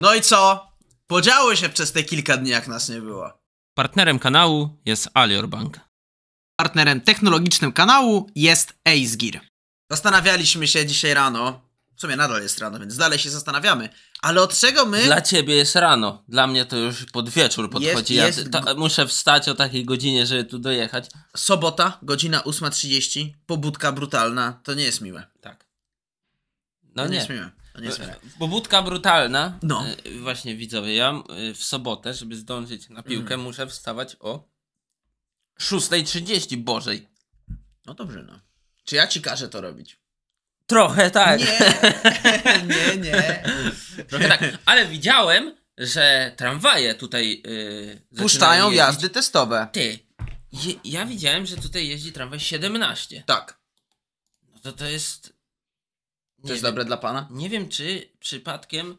No i co? Podziało się przez te kilka dni, jak nas nie było. Partnerem kanału jest Alior Bank. Partnerem technologicznym kanału jest Ace Gear. Zastanawialiśmy się dzisiaj rano. W sumie nadal jest rano, więc dalej się zastanawiamy. Ale od czego my. Dla ciebie jest rano, dla mnie to już pod wieczór podchodzi. Jest, jest... Ja ta, muszę wstać o takiej godzinie, żeby tu dojechać. Sobota, godzina 8.30, pobudka brutalna, to nie jest miłe. Tak. No to nie. nie jest miłe nie Pobudka e, brutalna. No. E, właśnie widzowie, ja e, w sobotę, żeby zdążyć na piłkę, mm. muszę wstawać o 6.30 Bożej. No dobrze, no. Czy ja ci każę to robić? Trochę tak. Nie, nie, nie. Trochę tak, ale widziałem, że tramwaje tutaj yy, Puszczają jazdy testowe. Ty, je, ja widziałem, że tutaj jeździ tramwaj 17. Tak. No to to jest to nie jest wiem, dobre dla Pana? Nie wiem, czy przypadkiem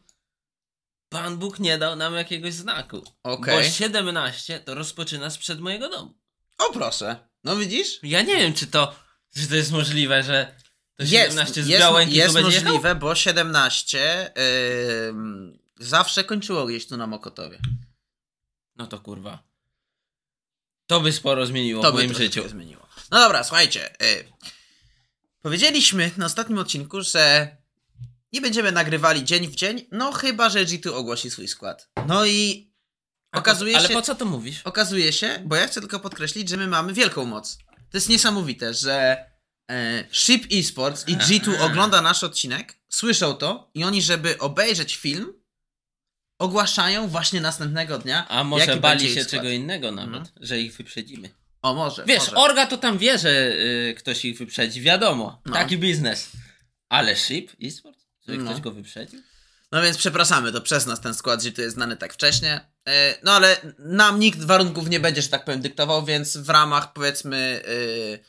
Pan Bóg nie dał nam jakiegoś znaku. Okay. Bo 17 to rozpoczyna sprzed mojego domu. O proszę. No widzisz? Ja nie wiem, czy to, czy to jest możliwe, że to 17 jest, z Białęki jest, jest możliwe, bo 17 yy, zawsze kończyło gdzieś tu na Mokotowie. No to kurwa. To by sporo zmieniło to w moim życiu. Zmieniło. No dobra, słuchajcie. Yy. Powiedzieliśmy na ostatnim odcinku, że nie będziemy nagrywali dzień w dzień, no chyba, że G2 ogłosi swój skład. No i okazuje po, ale się... Ale po co to mówisz? Okazuje się, bo ja chcę tylko podkreślić, że my mamy wielką moc. To jest niesamowite, że e, Ship Esports i G2 ogląda nasz odcinek, słyszą to i oni, żeby obejrzeć film, ogłaszają właśnie następnego dnia. A może bali się czego innego nawet, mhm. że ich wyprzedzimy. O, może. Wiesz, może. Orga to tam wie, że y, ktoś ich wyprzedzi, wiadomo. No. Taki biznes. Ale Ship eSport? czy no. ktoś go wyprzedził? No więc przepraszamy, to przez nas ten skład że 2 jest znany tak wcześnie. E, no ale nam nikt warunków nie będzie, że tak powiem, dyktował, więc w ramach powiedzmy y,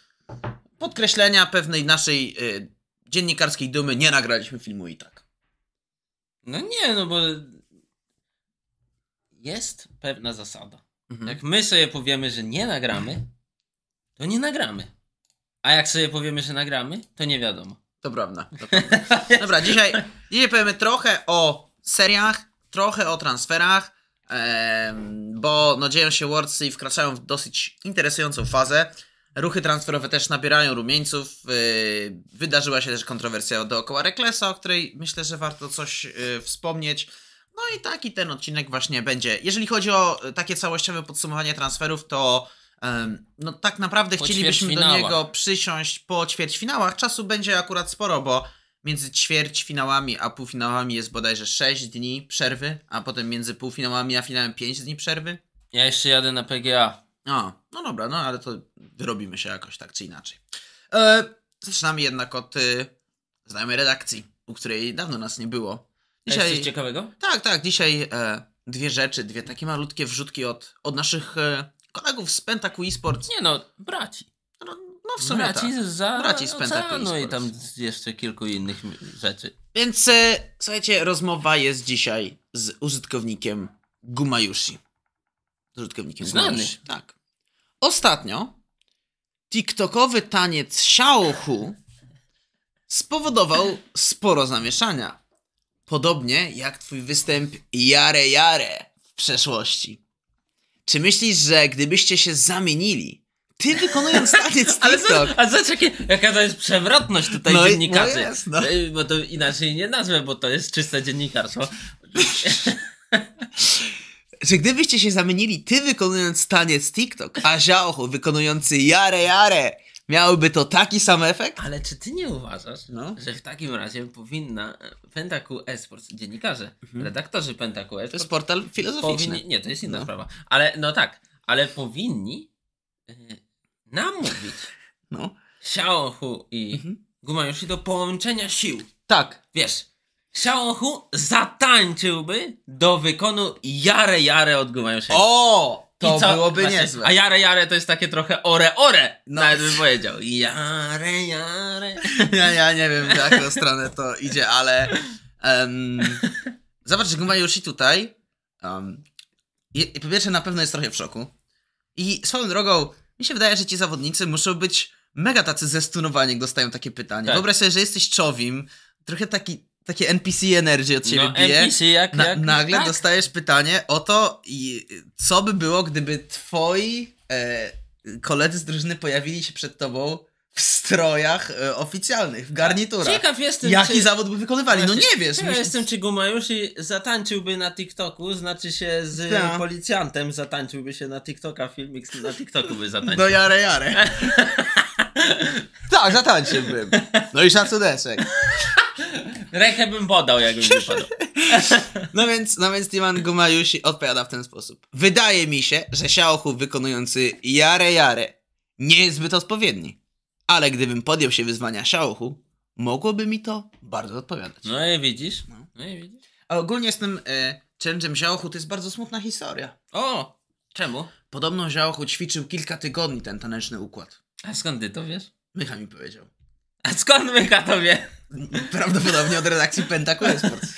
podkreślenia pewnej naszej y, dziennikarskiej dumy nie nagraliśmy filmu i tak. No nie, no bo jest pewna zasada. Mhm. Jak my sobie powiemy, że nie nagramy, to nie nagramy. A jak sobie powiemy, że nagramy, to nie wiadomo. To prawda. To prawda. Dobra, dzisiaj, dzisiaj powiemy trochę o seriach, trochę o transferach, em, bo no, dzieją się Worldsy i wkraczają w dosyć interesującą fazę. Ruchy transferowe też nabierają rumieńców. Yy, wydarzyła się też kontrowersja dookoła Reklesa, o której myślę, że warto coś yy, wspomnieć. No i taki ten odcinek właśnie będzie. Jeżeli chodzi o e, takie całościowe podsumowanie transferów, to no tak naprawdę po chcielibyśmy do niego przysiąść po ćwierćfinałach. Czasu będzie akurat sporo, bo między ćwierćfinałami a półfinałami jest bodajże 6 dni przerwy, a potem między półfinałami a finałem 5 dni przerwy. Ja jeszcze jadę na PGA. O, no dobra, no ale to wyrobimy się jakoś tak czy inaczej. E, zaczynamy jednak od y, znajomej redakcji, u której dawno nas nie było. Dzisiaj, jest coś ciekawego? Tak, tak. Dzisiaj e, dwie rzeczy, dwie takie malutkie wrzutki od, od naszych e, kolegów z Pentaku eSports. Nie no, braci. No, no w sumie braci tak. Za braci z Pentaku No i tam jeszcze kilku innych rzeczy. Więc e, słuchajcie, rozmowa jest dzisiaj z użytkownikiem Gumayushi. Z użytkownikiem Znany. Gumayushi. Tak. Ostatnio TikTokowy taniec Xiaohu spowodował sporo zamieszania. Podobnie jak twój występ Jare Jare w przeszłości. Czy myślisz, że gdybyście się zamienili, ty wykonując taniec TikTok... Ale a zobacz jakie, jaka to jest przewrotność tutaj no, no dziennikarzy. No jest, no. Bo to inaczej nie nazwę, bo to jest czyste dziennikarstwo. Czy gdybyście się zamienili, ty wykonując taniec TikTok, a Zhaohu wykonujący Jare Jare miałyby to taki sam efekt? Ale czy ty nie uważasz, no. że w takim razie powinna e, Pentaku Esports, dziennikarze, mhm. redaktorzy Pentaku Esports... To jest portal filozoficzny. Powinni, nie, to jest inna no. sprawa. Ale, no tak, ale powinni e, namówić, nam no. Xiaohu i mhm. Gumajushi do połączenia sił. Tak. Wiesz, Xiaohu zatańczyłby do wykonu Jare Jare od Gumajushi. O! To co? byłoby Właśnie, niezłe. A jare jare to jest takie trochę ore ore, no. nawet bym powiedział. Jare jare. Ja, ja nie wiem, w jaką stronę to idzie, ale... Um, zobacz, że Guma Yoshi tutaj... Um, po pierwsze, na pewno jest trochę w szoku. I swoją drogą, mi się wydaje, że ci zawodnicy muszą być mega tacy zestunowani, jak dostają takie pytanie. Tak. Wyobraź sobie, że jesteś czowim, trochę taki takie NPC energy od ciebie no, bije. NPC jak, Na, Nagle tak? dostajesz pytanie o to, i, co by było, gdyby twoi e, koledzy z drużyny pojawili się przed tobą w strojach e, oficjalnych, w garniturach. Ciekaw jestem, Jaki czy... zawód by wykonywali? no nie wiesz. Ciekaw myśl... jestem, czy Gumajushi zatańczyłby na TikToku, znaczy się z tak. policjantem zatańczyłby się na TikToka, filmik na TikToku by zatańczył. No jare jare. tak, zatańczyłbym. No i szacuneczek. Rechę bym podał, jakbym nie podał. No więc, no więc Timan Gumariusi odpowiada w ten sposób. Wydaje mi się, że Xiaohu wykonujący Jare Jare nie jest zbyt odpowiedni. Ale gdybym podjął się wyzwania Xiaohu, mogłoby mi to bardzo odpowiadać. No i widzisz. No, no i widzisz. A ogólnie z tym e, Chenjem Xiaohu to jest bardzo smutna historia. O, czemu? Podobno Xiaohu ćwiczył kilka tygodni ten taneczny układ. A skąd ty to wiesz? Micha mi powiedział. A skąd Micha to wie? Prawdopodobnie od redakcji Pentaku Esports.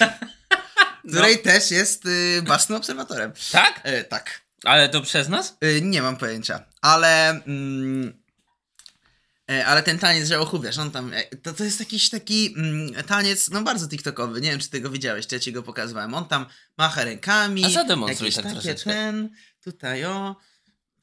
Której no. też jest y, obserwatorem. Tak? Y, tak. Ale to przez nas? Y, nie mam pojęcia. Ale. Mm, e, ale ten taniec żałochu, wiesz, on tam, e, to, to jest jakiś taki mm, taniec, no bardzo tiktokowy, nie wiem, czy ty go widziałeś, ja ci go pokazywałem. On tam macha rękami, A zademonstruj jakiś tak takie troszeczkę. ten, tutaj o,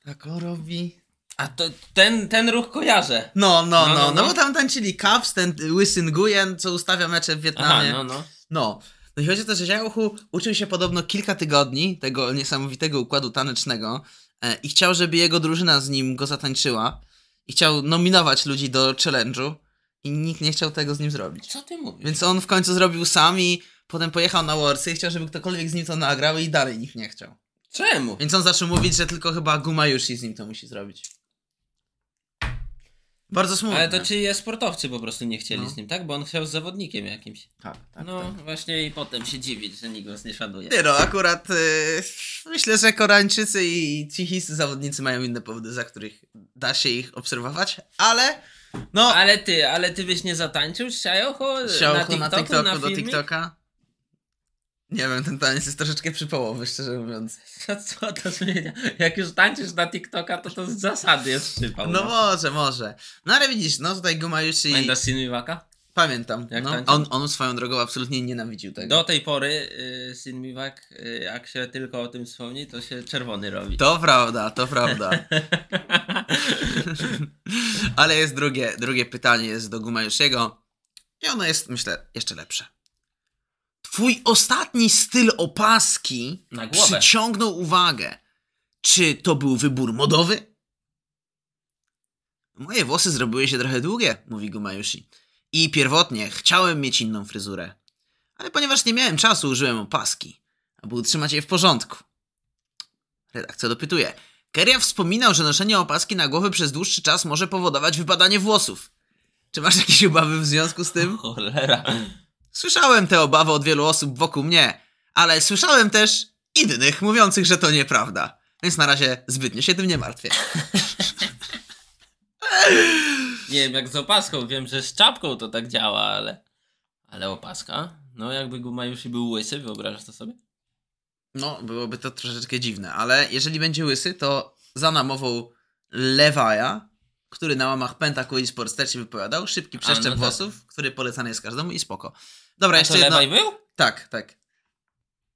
tak o robi, a to, ten, ten ruch kojarzę. No, no, no, no, no, bo tam tańczyli Cavs, ten Łysy Nguyen, co ustawia mecze w Wietnamie. Aha, no, no. No. No i chodzi o to, że Ziałuchu uczył się podobno kilka tygodni tego niesamowitego układu tanecznego e, i chciał, żeby jego drużyna z nim go zatańczyła i chciał nominować ludzi do challenge'u i nikt nie chciał tego z nim zrobić. Co ty mówisz? Więc on w końcu zrobił sam i potem pojechał na Warsy i chciał, żeby ktokolwiek z nim to nagrał i dalej nikt nie chciał. Czemu? Więc on zaczął mówić, że tylko chyba Gumayushi z nim to musi zrobić. Bardzo smutne. Ale to czy je sportowcy po prostu nie chcieli no. z nim, tak? Bo on chciał z zawodnikiem jakimś. Tak, tak. No tak. właśnie i potem się dziwić, że nikt was nie szanuje. Nie no, akurat y, myślę, że Koreańczycy i ci zawodnicy mają inne powody, za których da się ich obserwować, ale no... Ale ty, ale ty byś nie zatańczył z Xiaoho na TikToku, na, TikToku, na do TikToka? Nie wiem, ten taniec jest troszeczkę przypołowy, szczerze mówiąc. co to zmienia? Jak już tańczysz na TikToka, to to z zasady jest przypał. No, może, może. No ale widzisz, no tutaj Gumariuszy... I... Pamiętasz Sinmiwaka? Pamiętam. Jak no, on, on swoją drogą absolutnie nienawidził tego. Do tej pory y, Sinmiwak, y, jak się tylko o tym wspomni, to się czerwony robi. To prawda, to prawda. ale jest drugie, drugie pytanie, jest do Gumariushiego i ono jest, myślę, jeszcze lepsze. Twój ostatni styl opaski przyciągnął uwagę. Czy to był wybór modowy? Moje włosy zrobiły się trochę długie, mówi Gumayushi. I pierwotnie chciałem mieć inną fryzurę. Ale ponieważ nie miałem czasu, użyłem opaski, aby utrzymać je w porządku. Redakcja dopytuje. Keria wspominał, że noszenie opaski na głowę przez dłuższy czas może powodować wypadanie włosów. Czy masz jakieś obawy w związku z tym? Cholera. Słyszałem te obawy od wielu osób wokół mnie, ale słyszałem też innych mówiących, że to nieprawda. Więc na razie zbytnio się tym nie martwię. nie wiem, jak z opaską. Wiem, że z czapką to tak działa, ale. Ale opaska? No, jakby Gumajushi był łysy, wyobrażasz to sobie? No, byłoby to troszeczkę dziwne, ale jeżeli będzie łysy, to za namową Lewaja, który na łamach Pentaku i Sports też się wypowiadał, szybki przeszczep no tak. włosów, który polecany jest każdemu i spoko. Dobra, A jeszcze to jedno. był? Tak, tak.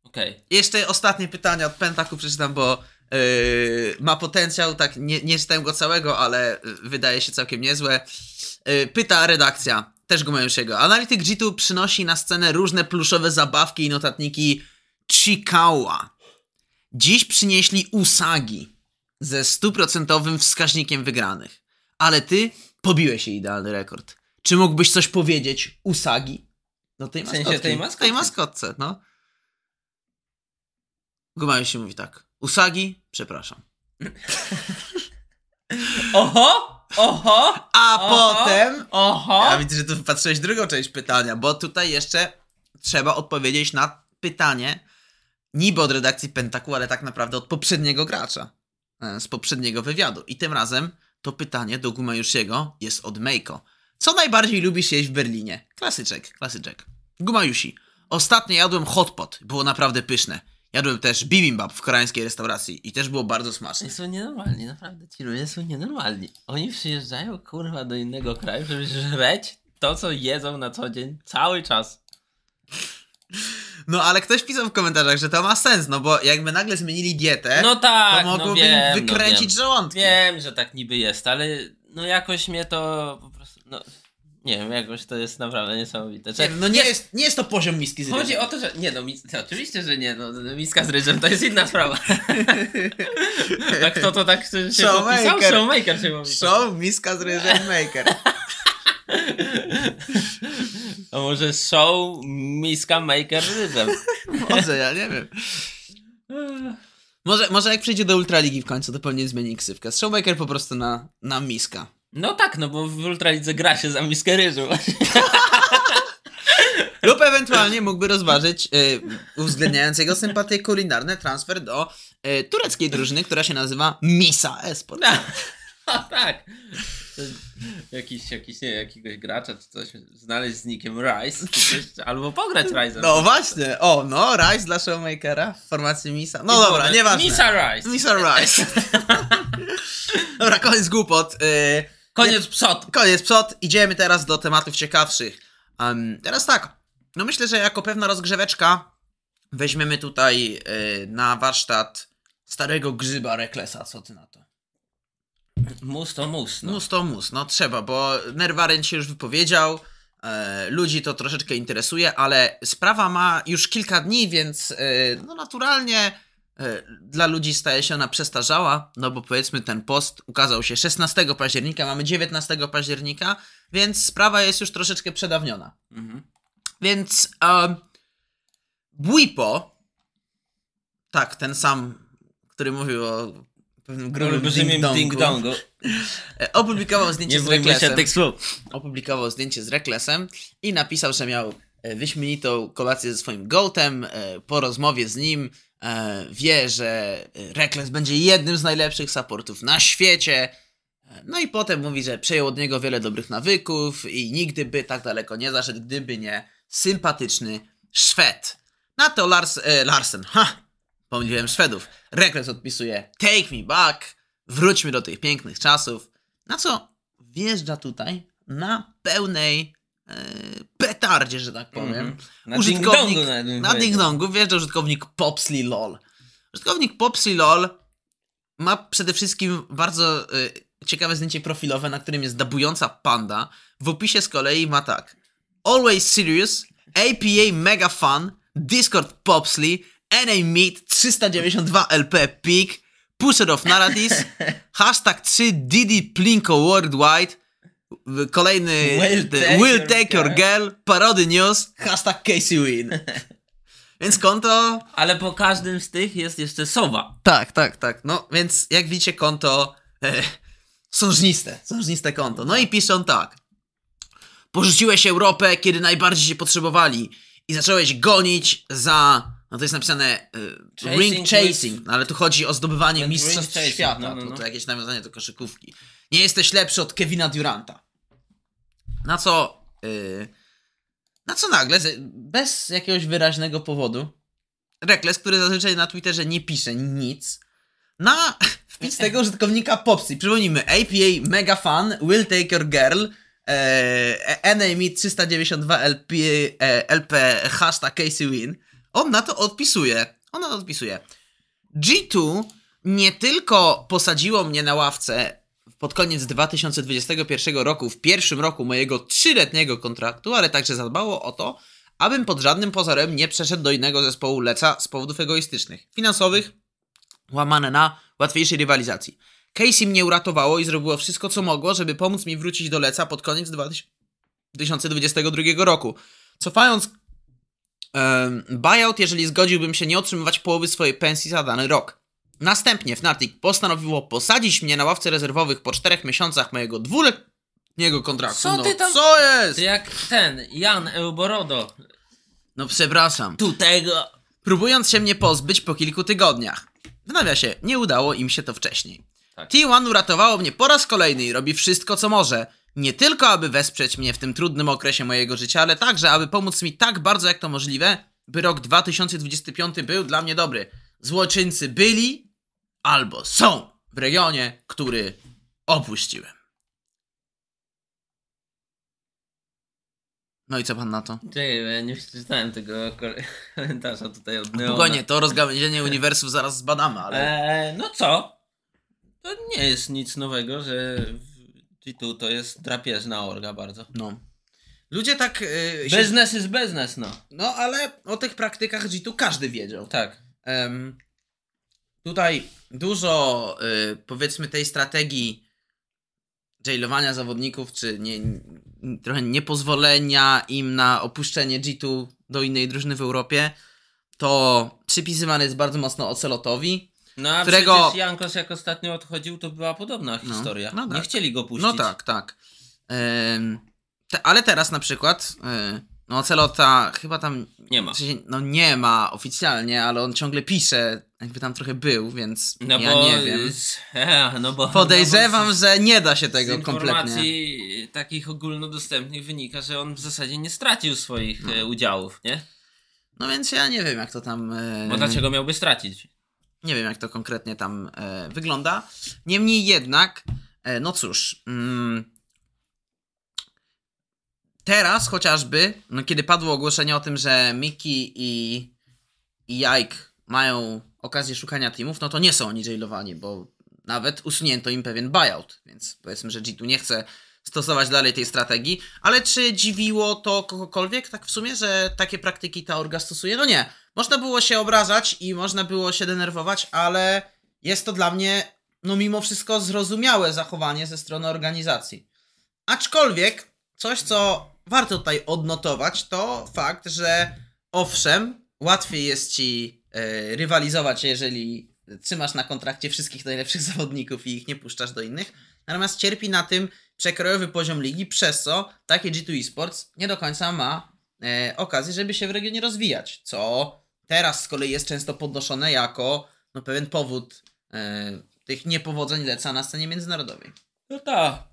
Okej. Okay. Jeszcze ostatnie pytanie od Pentaku przeczytam, bo yy, ma potencjał, tak, nie, nie czytałem go całego, ale yy, wydaje się całkiem niezłe. Yy, pyta redakcja, też go mają się go. Analityk Jitu przynosi na scenę różne pluszowe zabawki i notatniki Chikawa. Dziś przynieśli usagi ze stuprocentowym wskaźnikiem wygranych. Ale ty pobiłeś jej idealny rekord. Czy mógłbyś coś powiedzieć usagi? No tej w sensie maskotki. tej maskotki. Tej maskotce, no. Gumayo się mówi tak. Usagi, przepraszam. oho! Oho! A oho, potem. Oho! Ja widzę, że tu wypatrzyłeś drugą część pytania, bo tutaj jeszcze trzeba odpowiedzieć na pytanie niby od redakcji Pentaku, ale tak naprawdę od poprzedniego gracza e, z poprzedniego wywiadu. I tym razem to pytanie do Gumajusiego jest od Meiko. Co najbardziej lubisz jeść w Berlinie? Klasyczek, klasyczek. Gumayushi. Ostatnio jadłem hotpot, było naprawdę pyszne. Jadłem też bibimbap w koreańskiej restauracji i też było bardzo smaczne. Są nienormalni, naprawdę, ci ludzie są nienormalni. Oni przyjeżdżają, kurwa, do innego kraju, żeby żreć to, co jedzą na co dzień, cały czas. No ale ktoś pisał w komentarzach, że to ma sens, no bo jakby nagle zmienili dietę, no tak, to no mogłoby no wiem, wykręcić no wiem. żołądki. Wiem, że tak niby jest, ale no jakoś mnie to po no, nie wiem, jakoś to jest naprawdę niesamowite. Nie, no nie jest, nie jest to poziom miski z ryżem. Chodzi o to, że... Nie no, mis... no oczywiście, że nie. No, miska z ryżem to jest inna sprawa. A kto tak, to tak się Showmaker. podpisał? Showmaker się mówi. Show, miska z ryżem, maker. A może show, miska, maker z ryżem? może, ja nie wiem. Może, może jak przyjdzie do Ultraligi w końcu, to pewnie zmieni ksywkę. Z Showmaker po prostu na, na miska. No tak, no bo w Ultralidze gra się za miskę ryżu. Lub ewentualnie mógłby rozważyć, y, uwzględniając jego sympatie kulinarne, transfer do y, tureckiej drużyny, która się nazywa Misa Esport. No, no tak. Jakiś, jakiś, nie, jakiegoś gracza czy coś, znaleźć z nikiem Rice, coś, albo pograć Rice. No właśnie, o no, Rice dla Showmakera w formacji Misa. No I dobra, dobra, nieważne. Misa Rice. Misa Rice. dobra, koniec głupot. Y Koniec psot. Koniec psot. Idziemy teraz do tematów ciekawszych. Um, teraz tak. No myślę, że jako pewna rozgrzeweczka weźmiemy tutaj yy, na warsztat starego grzyba Reklesa. Co ty na to? Mus to mus. No. Mus to mus. No trzeba, bo Nerwaren się już wypowiedział. E, ludzi to troszeczkę interesuje, ale sprawa ma już kilka dni, więc e, no naturalnie E, dla ludzi staje się ona przestarzała, no bo powiedzmy ten post ukazał się 16 października, mamy 19 października, więc sprawa jest już troszeczkę przedawniona. Mhm. Więc e, Bwipo, tak, ten sam, który mówił o pewnym grubym ding-dongu, e, opublikował zdjęcie z Reklesem. Tych słów. Opublikował zdjęcie z Reklesem i napisał, że miał e, wyśmienitą kolację ze swoim gołtem, po rozmowie z nim E, wie, że e, Reckless będzie jednym z najlepszych supportów na świecie. E, no i potem mówi, że przejął od niego wiele dobrych nawyków i nigdy by tak daleko nie zaszedł, gdyby nie sympatyczny Szwed. Na to Lars, e, Larsen, ha, pomyliłem Szwedów. Reckless odpisuje, take me back, wróćmy do tych pięknych czasów. Na co wjeżdża tutaj na pełnej E, petardzie, że tak powiem. Mm -hmm. Na użytkownik, na ding-dongu wjeżdża użytkownik Popsley LOL. Użytkownik Popsley LOL ma przede wszystkim bardzo y, ciekawe zdjęcie profilowe, na którym jest dabująca panda. W opisie z kolei ma tak. Always serious, APA mega fun, Discord Popsley, NA Meet 392 LP Peak, Pusher of Narratives, hashtag 3 Didi Plinko Worldwide, Kolejny Will Take, will your, take your Girl, parody news. Hashtag Casey Win. Więc konto. Ale po każdym z tych jest jeszcze sowa. Tak, tak, tak. No więc jak widzicie, konto. E, sążniste, sążniste konto. No i pisze on tak. Porzuciłeś Europę, kiedy najbardziej się potrzebowali i zacząłeś gonić za. No to jest napisane e, ring chasing, no, ale tu chodzi o zdobywanie mistrzostw świata. No, no, no. To, to no. jakieś nawiązanie do koszykówki. Nie jesteś lepszy od Kevina Duranta. Na co. Yy, na co nagle, bez jakiegoś wyraźnego powodu, Rekles, który zazwyczaj na Twitterze nie pisze nic, na wpis tego użytkownika Popsy. Przypomnijmy, APA mega fan, will take your girl, e, NAMI 392 LP, e, LP hashtag Casey Win. On na to odpisuje. On na to odpisuje. G2 nie tylko posadziło mnie na ławce pod koniec 2021 roku, w pierwszym roku mojego trzyletniego kontraktu, ale także zadbało o to, abym pod żadnym pozorem nie przeszedł do innego zespołu Leca z powodów egoistycznych, finansowych, łamane na łatwiejszej rywalizacji. Casey mnie uratowało i zrobiło wszystko, co mogło, żeby pomóc mi wrócić do Leca pod koniec 2022 roku. Cofając um, buyout, jeżeli zgodziłbym się nie otrzymywać połowy swojej pensji za dany rok. Następnie Fnatic postanowiło posadzić mnie na ławce rezerwowych po czterech miesiącach mojego dwuletniego kontraktu. Co no, ty tam? Co jest? Ty jak ten, Jan Euborodo. No przepraszam. Tutego. Próbując się mnie pozbyć po kilku tygodniach. W nawiasie, nie udało im się to wcześniej. Tak. T1 uratowało mnie po raz kolejny i robi wszystko co może. Nie tylko aby wesprzeć mnie w tym trudnym okresie mojego życia, ale także aby pomóc mi tak bardzo jak to możliwe, by rok 2025 był dla mnie dobry. Złoczyńcy byli, albo są w regionie, który opuściłem. No i co pan na to? Cześć, ja nie przeczytałem tego komentarza tutaj od Neona. to rozgałęzienie uniwersów zaraz zbadamy, ale... Eee, no co? To nie jest nic nowego, że g to jest drapieżna orga bardzo. No. Ludzie tak... Yy, się... Biznes is no. No, ale o tych praktykach G2 każdy wiedział. Tak. Um, Tutaj dużo y, powiedzmy tej strategii jailowania zawodników, czy nie, trochę niepozwolenia im na opuszczenie G2 do innej drużyny w Europie, to przypisywane jest bardzo mocno Ocelotowi, no a którego... przecież Jankos jak ostatnio odchodził, to była podobna no, historia. No tak. Nie chcieli go no puścić. No tak, tak. te, ale teraz na przykład... E, no Celota chyba tam... Nie ma. W sensie, no nie ma oficjalnie, ale on ciągle pisze, jakby tam trochę był, więc no ja bo, nie wiem. no bo, Podejrzewam, no bo z, że nie da się tego kompletnie. Z informacji kompletnie. takich ogólnodostępnych wynika, że on w zasadzie nie stracił swoich no. E, udziałów, nie? No więc ja nie wiem, jak to tam... E... Bo dlaczego miałby stracić? Nie wiem, jak to konkretnie tam e, wygląda. Niemniej jednak, e, no cóż... Mm, teraz chociażby, no kiedy padło ogłoszenie o tym, że Miki i, i Jike mają okazję szukania teamów, no to nie są oni jailowani, bo nawet usunięto im pewien buyout, więc powiedzmy, że G2 nie chce stosować dalej tej strategii, ale czy dziwiło to kogokolwiek tak w sumie, że takie praktyki ta orga stosuje? No nie. Można było się obrażać i można było się denerwować, ale jest to dla mnie, no mimo wszystko zrozumiałe zachowanie ze strony organizacji. Aczkolwiek coś, co warto tutaj odnotować, to fakt, że owszem, łatwiej jest ci e, rywalizować, jeżeli trzymasz na kontrakcie wszystkich najlepszych zawodników i ich nie puszczasz do innych, natomiast cierpi na tym przekrojowy poziom ligi, przez co takie G2 Esports nie do końca ma e, okazji, żeby się w regionie rozwijać, co teraz z kolei jest często podnoszone jako no, pewien powód e, tych niepowodzeń Leca na scenie międzynarodowej. No tak,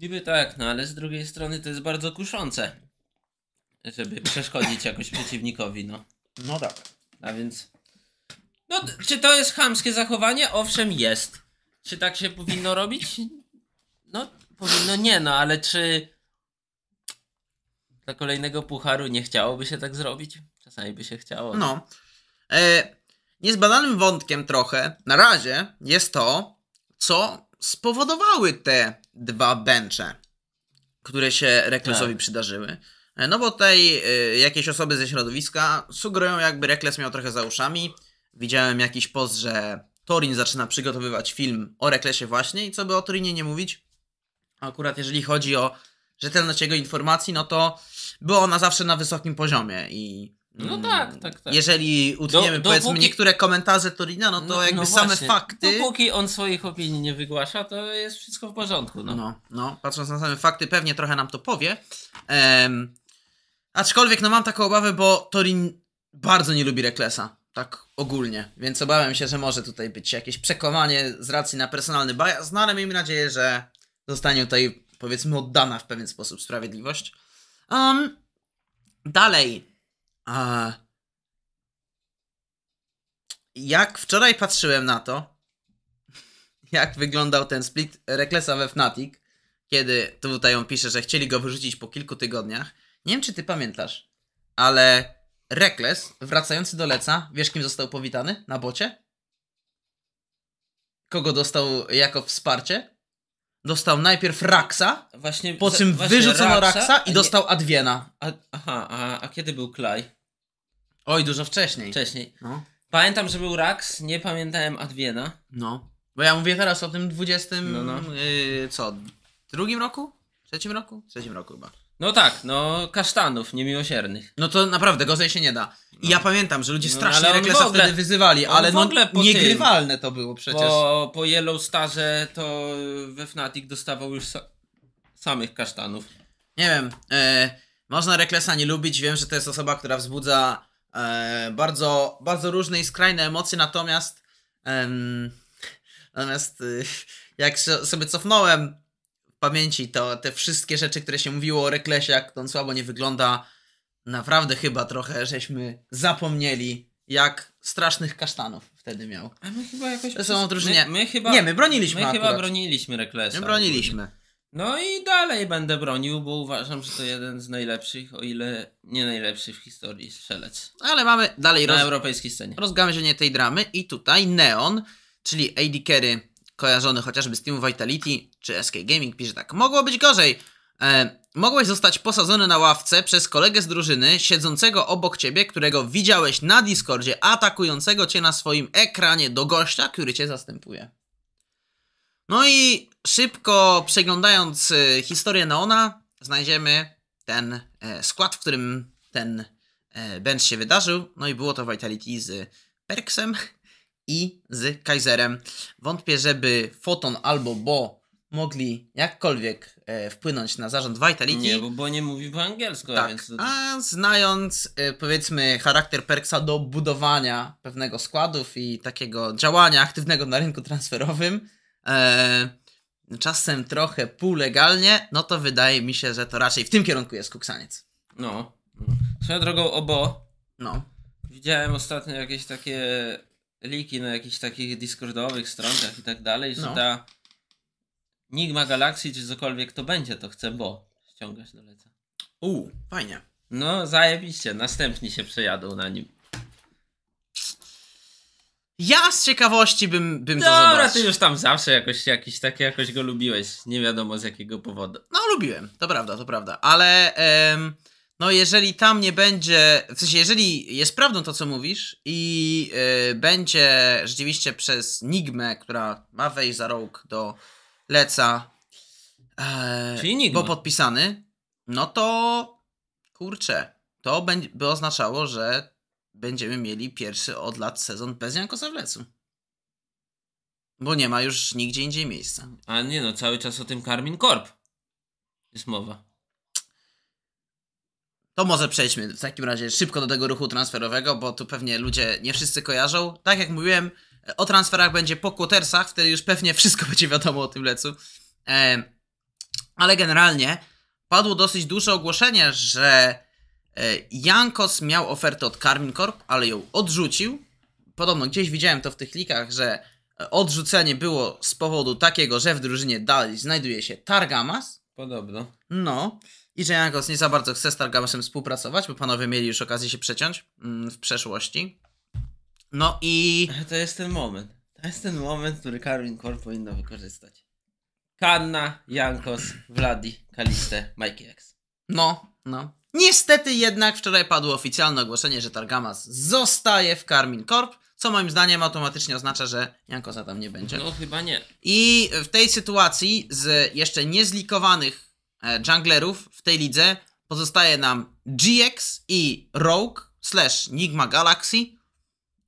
Niby tak, no ale z drugiej strony to jest bardzo kuszące, żeby przeszkodzić jakoś przeciwnikowi, no. No tak. A więc... No, czy to jest chamskie zachowanie? Owszem, jest. Czy tak się powinno robić? No, powinno nie, no, ale czy dla kolejnego pucharu nie chciałoby się tak zrobić? Czasami by się chciało. No. E, niezbadanym wątkiem trochę na razie jest to, co spowodowały te dwa bencze, które się Reklesowi tak. przydarzyły. E, no bo tej y, jakieś osoby ze środowiska sugerują, jakby Rekles miał trochę za uszami. Widziałem jakiś post, że Torin zaczyna przygotowywać film o Reklesie właśnie i co by o Torinie nie mówić. Akurat jeżeli chodzi o rzetelność jego informacji, no to była ona zawsze na wysokim poziomie i no tak, tak, mm, tak. Jeżeli utniemy do, powiedzmy dopóki... niektóre komentarze Torina, no, no to no, jakby no same fakty. Dopóki on swoich opinii nie wygłasza, to jest wszystko w porządku. No, no, no patrząc na same fakty, pewnie trochę nam to powie. Um, aczkolwiek no mam taką obawę, bo Torin bardzo nie lubi Reklesa. Tak ogólnie, więc obawiam się, że może tutaj być jakieś przekonanie z racji na personalny bias, no ale miejmy nadzieję, że zostanie tutaj powiedzmy oddana w pewien sposób sprawiedliwość. Um, dalej, a jak wczoraj patrzyłem na to, jak wyglądał ten split Reklesa we Fnatic, kiedy tutaj on pisze, że chcieli go wyrzucić po kilku tygodniach. Nie wiem, czy ty pamiętasz, ale Rekles, wracający do Leca, wiesz kim został powitany na bocie? Kogo dostał jako wsparcie? dostał najpierw Raksa, właśnie, po czym właśnie wyrzucono Raksa, i nie... dostał Adwiena. A, aha, a, a kiedy był Klaj? Oj, dużo wcześniej. Wcześniej. No. Pamiętam, że był Rax, nie pamiętałem Adwiena. No. Bo ja mówię teraz o tym 20. No, no. Yy, co? Drugim roku? Trzecim roku? Trzecim roku chyba. No tak, no kasztanów niemiłosiernych. No to naprawdę, gorzej się nie da. I ja no. pamiętam, że ludzie no, strasznie ale Reklesa ogóle- wtedy wyzywali, ale w no, ogóle niegrywalne to było przecież. Po, po Yellow Starze to y, we Fnatic dostawał już sa- samych kasztanów. Nie wiem, e, można Reklesa nie lubić, wiem, że to jest osoba, która wzbudza e, bardzo, bardzo różne i skrajne emocje, natomiast em, natomiast e, jak sobie cofnąłem pamięci to, te wszystkie rzeczy, które się mówiło o Reklesie, jak on słabo nie wygląda, naprawdę chyba trochę żeśmy zapomnieli, jak strasznych kasztanów wtedy miał. A my chyba jakoś... To są odróżnienia. My, my chyba... Nie, my broniliśmy My akurat. chyba broniliśmy Reklesa. My broniliśmy. No i dalej będę bronił, bo uważam, że to jeden z najlepszych, o ile nie najlepszy w historii strzelec. Ale mamy dalej... Roz... Na europejskiej scenie. nie tej dramy i tutaj Neon, czyli AD Carry kojarzony chociażby z Team Vitality czy SK Gaming, pisze tak. Mogło być gorzej. E, mogłeś zostać posadzony na ławce przez kolegę z drużyny siedzącego obok ciebie, którego widziałeś na Discordzie, atakującego cię na swoim ekranie do gościa, który cię zastępuje. No i szybko przeglądając e, historię Neona, znajdziemy ten e, skład, w którym ten e, bench się wydarzył. No i było to Vitality z Perksem, i z Kaiserem. Wątpię, żeby Foton albo Bo mogli jakkolwiek e, wpłynąć na zarząd Vitality. Nie, bo, bo nie mówi po angielsku. Tak. A, więc... a znając e, powiedzmy charakter Perksa do budowania pewnego składów i takiego działania aktywnego na rynku transferowym, e, czasem trochę półlegalnie, no to wydaje mi się, że to raczej w tym kierunku jest kuksaniec. No. Swoją drogą obo. No. Widziałem ostatnio jakieś takie liki na jakichś takich discordowych stronkach i tak dalej, że no. ta Nigma Galaxy czy cokolwiek to będzie, to chcę, bo ściągać dolecę. Uuu, fajnie. No, zajebiście, następni się przejadą na nim. Ja z ciekawości bym, bym Dobra, to zobaczył. Dobra, ty już tam zawsze jakoś, jakiś, tak, jakoś go lubiłeś, nie wiadomo z jakiego powodu. No, lubiłem, to prawda, to prawda, ale... Em no jeżeli tam nie będzie, w sensie jeżeli jest prawdą to, co mówisz i yy, będzie rzeczywiście przez Nigmę, która ma wejść za rok do Leca, yy, Czyli bo podpisany, no to kurczę, to by oznaczało, że będziemy mieli pierwszy od lat sezon bez Jankosa w Lecu. Bo nie ma już nigdzie indziej miejsca. A nie no, cały czas o tym Karmin Korb jest mowa. To może przejdźmy w takim razie szybko do tego ruchu transferowego, bo tu pewnie ludzie nie wszyscy kojarzą. Tak jak mówiłem, o transferach będzie po quartersach, wtedy już pewnie wszystko będzie wiadomo o tym lecu. Ale generalnie padło dosyć duże ogłoszenie, że e, Jankos miał ofertę od Karmin Corp, ale ją odrzucił. Podobno gdzieś widziałem to w tych likach, że e, odrzucenie było z powodu takiego, że w drużynie dalej znajduje się Targamas. Podobno. No i że Jankos nie za bardzo chce z Targamasem współpracować, bo panowie mieli już okazję się przeciąć mm, w przeszłości. No i... To jest ten moment. To jest ten moment, który Karwin Core powinno wykorzystać. Kanna, Jankos, Vladi, Kaliste, Mikey X. No, no. Niestety jednak wczoraj padło oficjalne ogłoszenie, że Targamas zostaje w Karmin Corp, co moim zdaniem automatycznie oznacza, że Jankosa tam nie będzie. No chyba nie. I w tej sytuacji z jeszcze niezlikowanych E, junglerów w tej lidze pozostaje nam GX i Rogue slash Nigma Galaxy.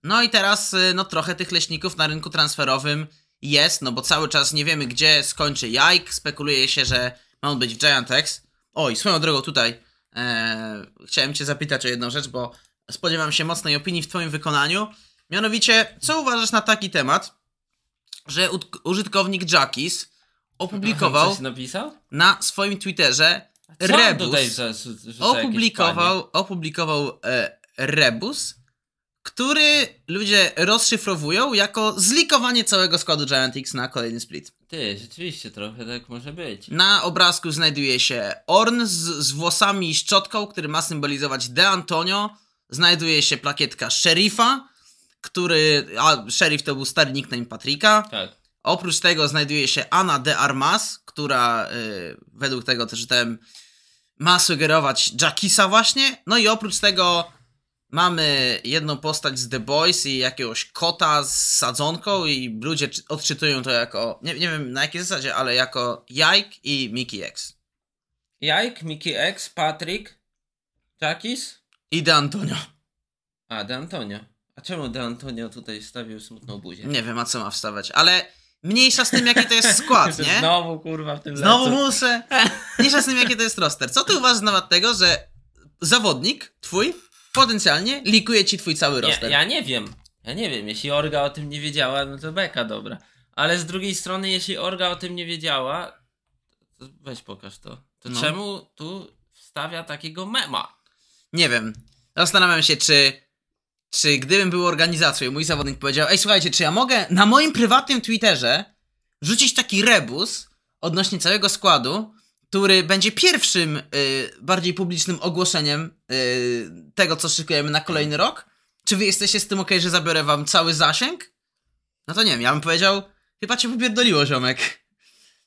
No i teraz e, no trochę tych leśników na rynku transferowym jest, no bo cały czas nie wiemy gdzie skończy Jajk, spekuluje się, że ma on być w Giantex. Oj, swoją drogą tutaj e, chciałem Cię zapytać o jedną rzecz, bo spodziewam się mocnej opinii w Twoim wykonaniu. Mianowicie, co uważasz na taki temat, że użytkownik Jackis opublikował na swoim Twitterze Rebus. Tutaj, że, że opublikował, opublikował e, Rebus, który ludzie rozszyfrowują jako zlikowanie całego składu Giantix na kolejny split. Ty, rzeczywiście, trochę tak może być. Na obrazku znajduje się Orn z, z włosami i szczotką, który ma symbolizować De Antonio. Znajduje się plakietka szeryfa, który. A szeryf to był stary nickname Patryka. Tak. Oprócz tego znajduje się Anna de Armas, która y, według tego, co czytałem, ma sugerować Jackisa właśnie. No i oprócz tego mamy jedną postać z The Boys i jakiegoś kota z sadzonką i ludzie odczytują to jako, nie, nie wiem na jakiej zasadzie, ale jako Jajk i Mickey X. Jajk, Mickey X, Patrick, Jackis? I De Antonio. A, De Antonio. A czemu De Antonio tutaj stawił smutną buzię? Nie wiem, a co ma wstawać, ale Mniejsza z tym, jaki to jest skład, nie? Znowu kurwa w tym Znowu lecu. muszę. Mniejsza z tym, jaki to jest roster. Co ty uważasz na temat tego, że zawodnik twój potencjalnie likuje ci twój cały roster? Ja, ja nie wiem. Ja nie wiem. Jeśli Orga o tym nie wiedziała, no to beka dobra. Ale z drugiej strony, jeśli Orga o tym nie wiedziała, to weź pokaż to. To no. czemu tu wstawia takiego mema? Nie wiem. Zastanawiam się, czy czy gdybym był organizacją i mój zawodnik powiedział, ej słuchajcie, czy ja mogę na moim prywatnym Twitterze rzucić taki rebus odnośnie całego składu, który będzie pierwszym, y, bardziej publicznym ogłoszeniem y, tego, co szykujemy na kolejny rok? Czy wy jesteście z tym ok, że zabiorę wam cały zasięg? No to nie wiem, ja bym powiedział, chyba cię popierdoliło ziomek.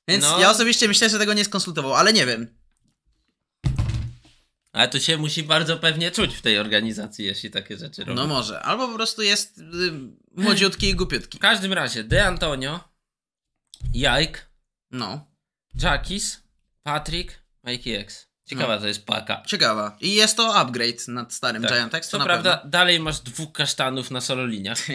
Więc no. ja osobiście myślę, że tego nie skonsultował, ale nie wiem. Ale to się musi bardzo pewnie czuć w tej organizacji, jeśli takie rzeczy robi. No może, albo po prostu jest y, młodziutki i głupiutki. W każdym razie, De Antonio, Jajk, no. Jackis, Patrick, Mikey X. Ciekawa no. to jest paka. Ciekawa. I jest to upgrade nad starym tak. Giant X. To, prawda, pewno. dalej masz dwóch kasztanów na sololiniach.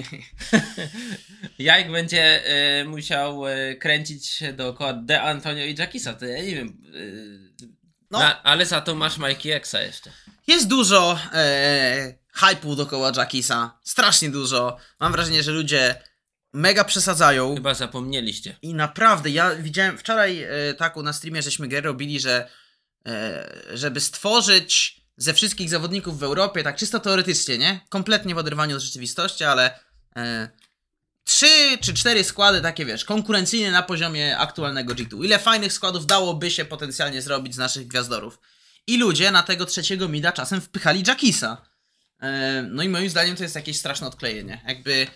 Jajk będzie y, musiał y, kręcić się dookoła De Antonio i Jackisa. To ja nie wiem... Y, no. Na, ale za to masz Mikey Xa jeszcze. Jest dużo e, hypu dookoła Jackisa. Strasznie dużo. Mam wrażenie, że ludzie mega przesadzają. Chyba zapomnieliście. I naprawdę, ja widziałem wczoraj e, taką na streamie, żeśmy grę robili, że e, żeby stworzyć ze wszystkich zawodników w Europie, tak czysto teoretycznie, nie? Kompletnie w oderwaniu od rzeczywistości, ale e, trzy czy cztery składy takie, wiesz, konkurencyjne na poziomie aktualnego G2. Ile fajnych składów dałoby się potencjalnie zrobić z naszych gwiazdorów. I ludzie na tego trzeciego mida czasem wpychali Jackisa. E, no i moim zdaniem to jest jakieś straszne odklejenie. Jakby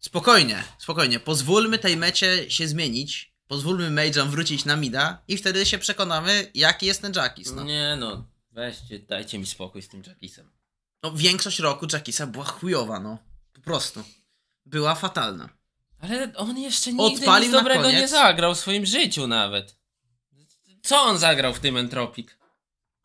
spokojnie, spokojnie, pozwólmy tej mecie się zmienić. Pozwólmy Majorom wrócić na mida i wtedy się przekonamy, jaki jest ten Jackis. No. Nie no, weźcie, dajcie mi spokój z tym Jackisem. No większość roku Jackisa była chujowa, no. Po prostu była fatalna. Ale on jeszcze nigdy Odpalił nic dobrego nie zagrał w swoim życiu nawet. Co on zagrał w tym Entropik?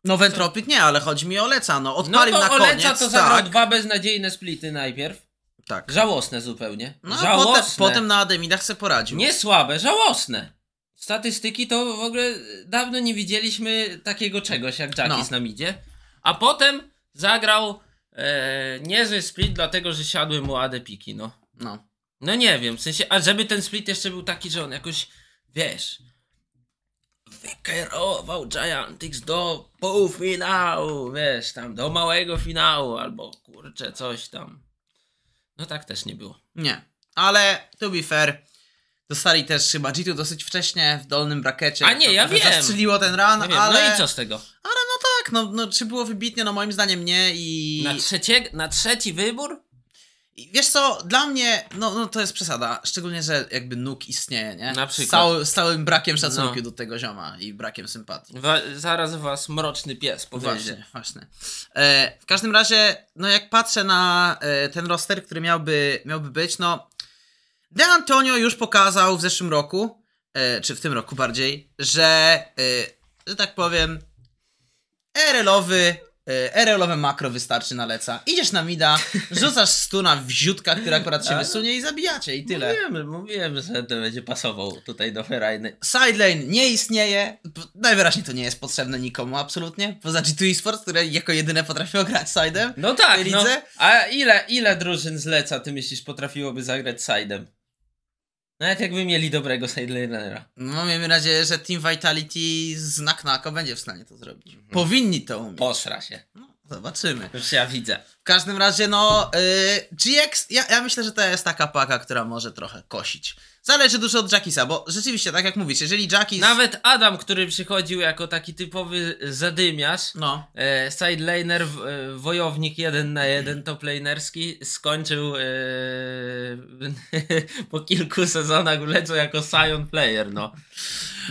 No w Entropik nie, ale chodzi mi o Leca, no. no odpalił no to na Oleca koniec. No to zagrał tak. dwa beznadziejne splity najpierw. Tak. Żałosne zupełnie. No, żałosne. Potem, potem na Ademidach se poradził. Nie słabe, żałosne. Statystyki to w ogóle dawno nie widzieliśmy takiego czegoś jak Jackis no. Namidzie. A potem zagrał e, niezły split, dlatego że siadły mu AD piki, no. No. No nie wiem, w sensie, a żeby ten split jeszcze był taki, że on jakoś, wiesz, wykierował Giantix do półfinału, wiesz, tam do małego finału, albo kurczę, coś tam. No tak też nie było. Nie, ale to be fair, dostali też chyba g dosyć wcześnie w dolnym brakecie. A nie, ja wiem. Zastrzeliło ten run, ja no ale... No i co z tego? Ale no tak, no, no czy było wybitnie, no moim zdaniem nie i... Na, trzecie, na trzeci wybór? wiesz co, dla mnie, no, no to jest przesada, szczególnie, że jakby nóg istnieje, nie? Na przykład. Z, całym brakiem no. szacunku no. do tego zioma i brakiem sympatii. Wa zaraz was mroczny pies powiedzie. Właśnie, właśnie. E, w każdym razie, no jak patrzę na e, ten roster, który miałby, miałby być, no De Antonio już pokazał w zeszłym roku, e, czy w tym roku bardziej, że, e, że tak powiem, RL-owy E, rl makro wystarczy na leca. Idziesz na mida, rzucasz stuna w ziutka, który akurat się wysunie i zabijacie i tyle. Mówiłem, mówiłem że to będzie pasował tutaj do Ferajny. Sidelane nie istnieje, najwyraźniej to nie jest potrzebne nikomu absolutnie, poza G2 Esports, które jako jedyne potrafią grać sidem. No tak, no. A ile, ile drużyn z leca ty myślisz potrafiłoby zagrać sidem? Nawet no jakby mieli dobrego sidelinera. No miejmy nadzieję, że Team Vitality z Naknaka będzie w stanie to zrobić. Mhm. Powinni to umieć. Posra się. No, zobaczymy. Już ja widzę. W każdym razie no, yy, GX, ja, ja myślę, że to jest taka paka, która może trochę kosić. Zależy dużo od Jackisa, bo rzeczywiście, tak jak mówisz, jeżeli Jackis... Nawet Adam, który przychodził jako taki typowy zadymiarz, no. e, sidelaner, e, wojownik jeden na jeden, toplanerski, skończył e, po kilku sezonach lecą jako Sion player, no.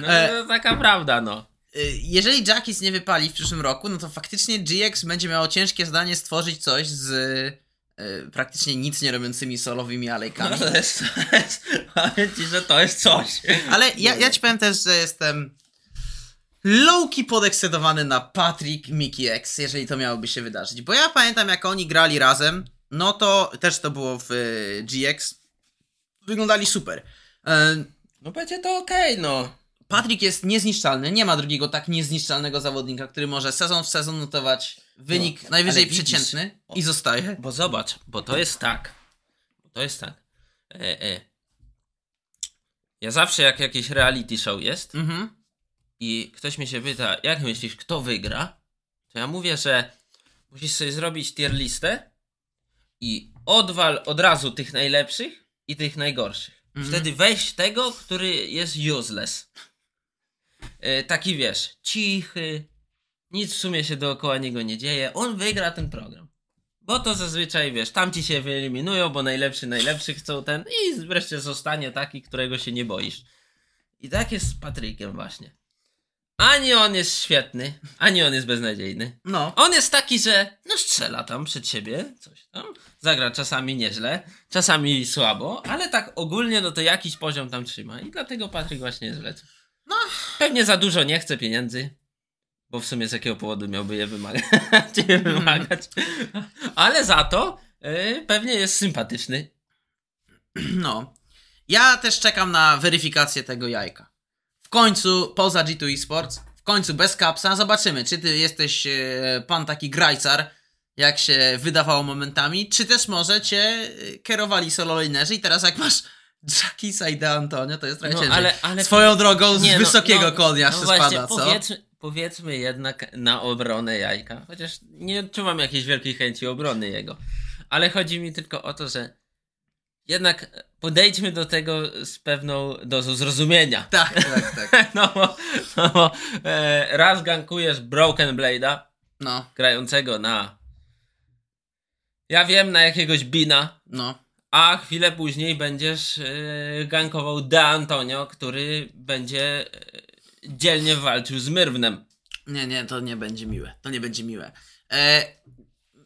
no e, no, taka prawda, no. E, jeżeli Jackis nie wypali w przyszłym roku, no to faktycznie GX będzie miało ciężkie zadanie stworzyć coś z E, praktycznie nic nie robiącymi solowymi no, alejkami. No to jest, to jest, powiem ci, że to jest coś. Ale ja, ja ci powiem też, że jestem lowki podekscedowany na Patrick Mickey X, jeżeli to miałoby się wydarzyć. Bo ja pamiętam, jak oni grali razem, no to też to było w e, GX. Wyglądali super. E, no będzie to okej, okay, no. Patrick jest niezniszczalny, nie ma drugiego tak niezniszczalnego zawodnika, który może sezon w sezon notować wynik no, najwyżej widzisz, przeciętny i zostaje. Bo zobacz, bo to jest tak. To jest tak. E, e. Ja zawsze jak jakiś reality show jest mhm. i ktoś mi się pyta, jak myślisz, kto wygra, to ja mówię, że musisz sobie zrobić tier listę i odwal od razu tych najlepszych i tych najgorszych. Mhm. Wtedy weź tego, który jest useless. E, taki wiesz, cichy, nic w sumie się dookoła niego nie dzieje, on wygra ten program. Bo to zazwyczaj, wiesz, tamci się wyeliminują, bo najlepszy najlepszy chcą ten i wreszcie zostanie taki, którego się nie boisz. I tak jest z Patrykiem właśnie. Ani on jest świetny, ani on jest beznadziejny. No. On jest taki, że no strzela tam przed siebie, coś tam. Zagra czasami nieźle, czasami słabo, ale tak ogólnie no to jakiś poziom tam trzyma. I dlatego Patryk właśnie jest w no. Pewnie za dużo nie chce pieniędzy. Bo w sumie z jakiego powodu miałby je wymagać? je mm. wymagać. Ale za to yy, pewnie jest sympatyczny. No. Ja też czekam na weryfikację tego jajka. W końcu, poza G2 Esports, w końcu bez kapsa, zobaczymy, czy ty jesteś yy, pan taki grajcar, jak się wydawało momentami, czy też może cię y, kierowali sololinerzy i teraz jak masz Jackisa i Antonio to jest trochę no, Ale, ale... Swoją drogą z nie, no, wysokiego no, konia no, się spada, co? Powiedzmy, powiedzmy jednak na obronę jajka, chociaż nie odczuwam jakiejś wielkiej chęci obrony jego. Ale chodzi mi tylko o to, że jednak podejdźmy do tego z pewną dozą zrozumienia. Tak, tak, tak. no bo, no bo e, raz gankujesz Broken Blade'a, no. grającego na... Ja wiem, na jakiegoś Bina. No a chwilę później będziesz e, gankował De Antonio, który będzie e, dzielnie walczył z Myrwnem. Nie, nie, to nie będzie miłe. To nie będzie miłe. E,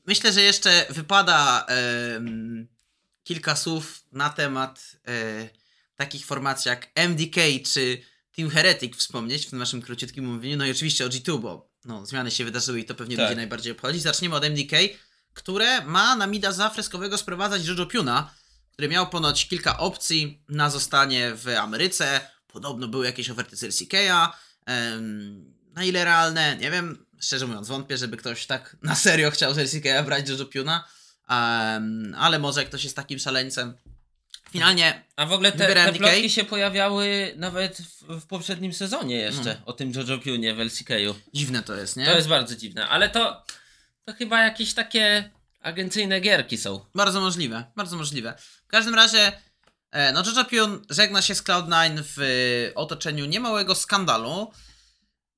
myślę, że jeszcze wypada e, kilka słów na temat e, takich formacji jak MDK czy Team Heretic wspomnieć w naszym króciutkim mówieniu. No i oczywiście o G2, bo no, zmiany się wydarzyły i to pewnie tak. będzie najbardziej obchodzi. Zaczniemy od MDK które ma na Mida Zafreskowego sprowadzać Jojo Piuna, który miał ponoć kilka opcji na zostanie w Ameryce. Podobno były jakieś oferty z Na ile realne? Nie wiem. Szczerze mówiąc, wątpię, żeby ktoś tak na serio chciał z Sikeya brać Jojo Piuna. Um, ale może ktoś jest takim szaleńcem. Finalnie. A w ogóle te, te plotki się pojawiały nawet w, w poprzednim sezonie jeszcze hmm. o tym Jojo Piunie w lck Dziwne to jest, nie? To jest bardzo dziwne, ale to to chyba jakieś takie agencyjne gierki są. Bardzo możliwe, bardzo możliwe. W każdym razie, e, no Jojo pion żegna się z Cloud9 w e, otoczeniu niemałego skandalu.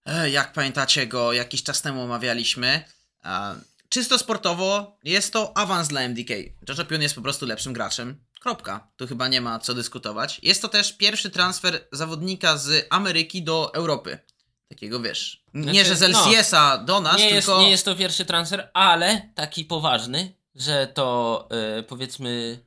E, jak pamiętacie go, jakiś czas temu omawialiśmy. Czysto sportowo jest to awans dla MDK. Jojo pion jest po prostu lepszym graczem. Kropka. Tu chyba nie ma co dyskutować. Jest to też pierwszy transfer zawodnika z Ameryki do Europy. Takiego wiesz. Nie, znaczy, że z LCS-a no, do nas, nie tylko. Jest, nie jest to pierwszy transfer, ale taki poważny, że to yy, powiedzmy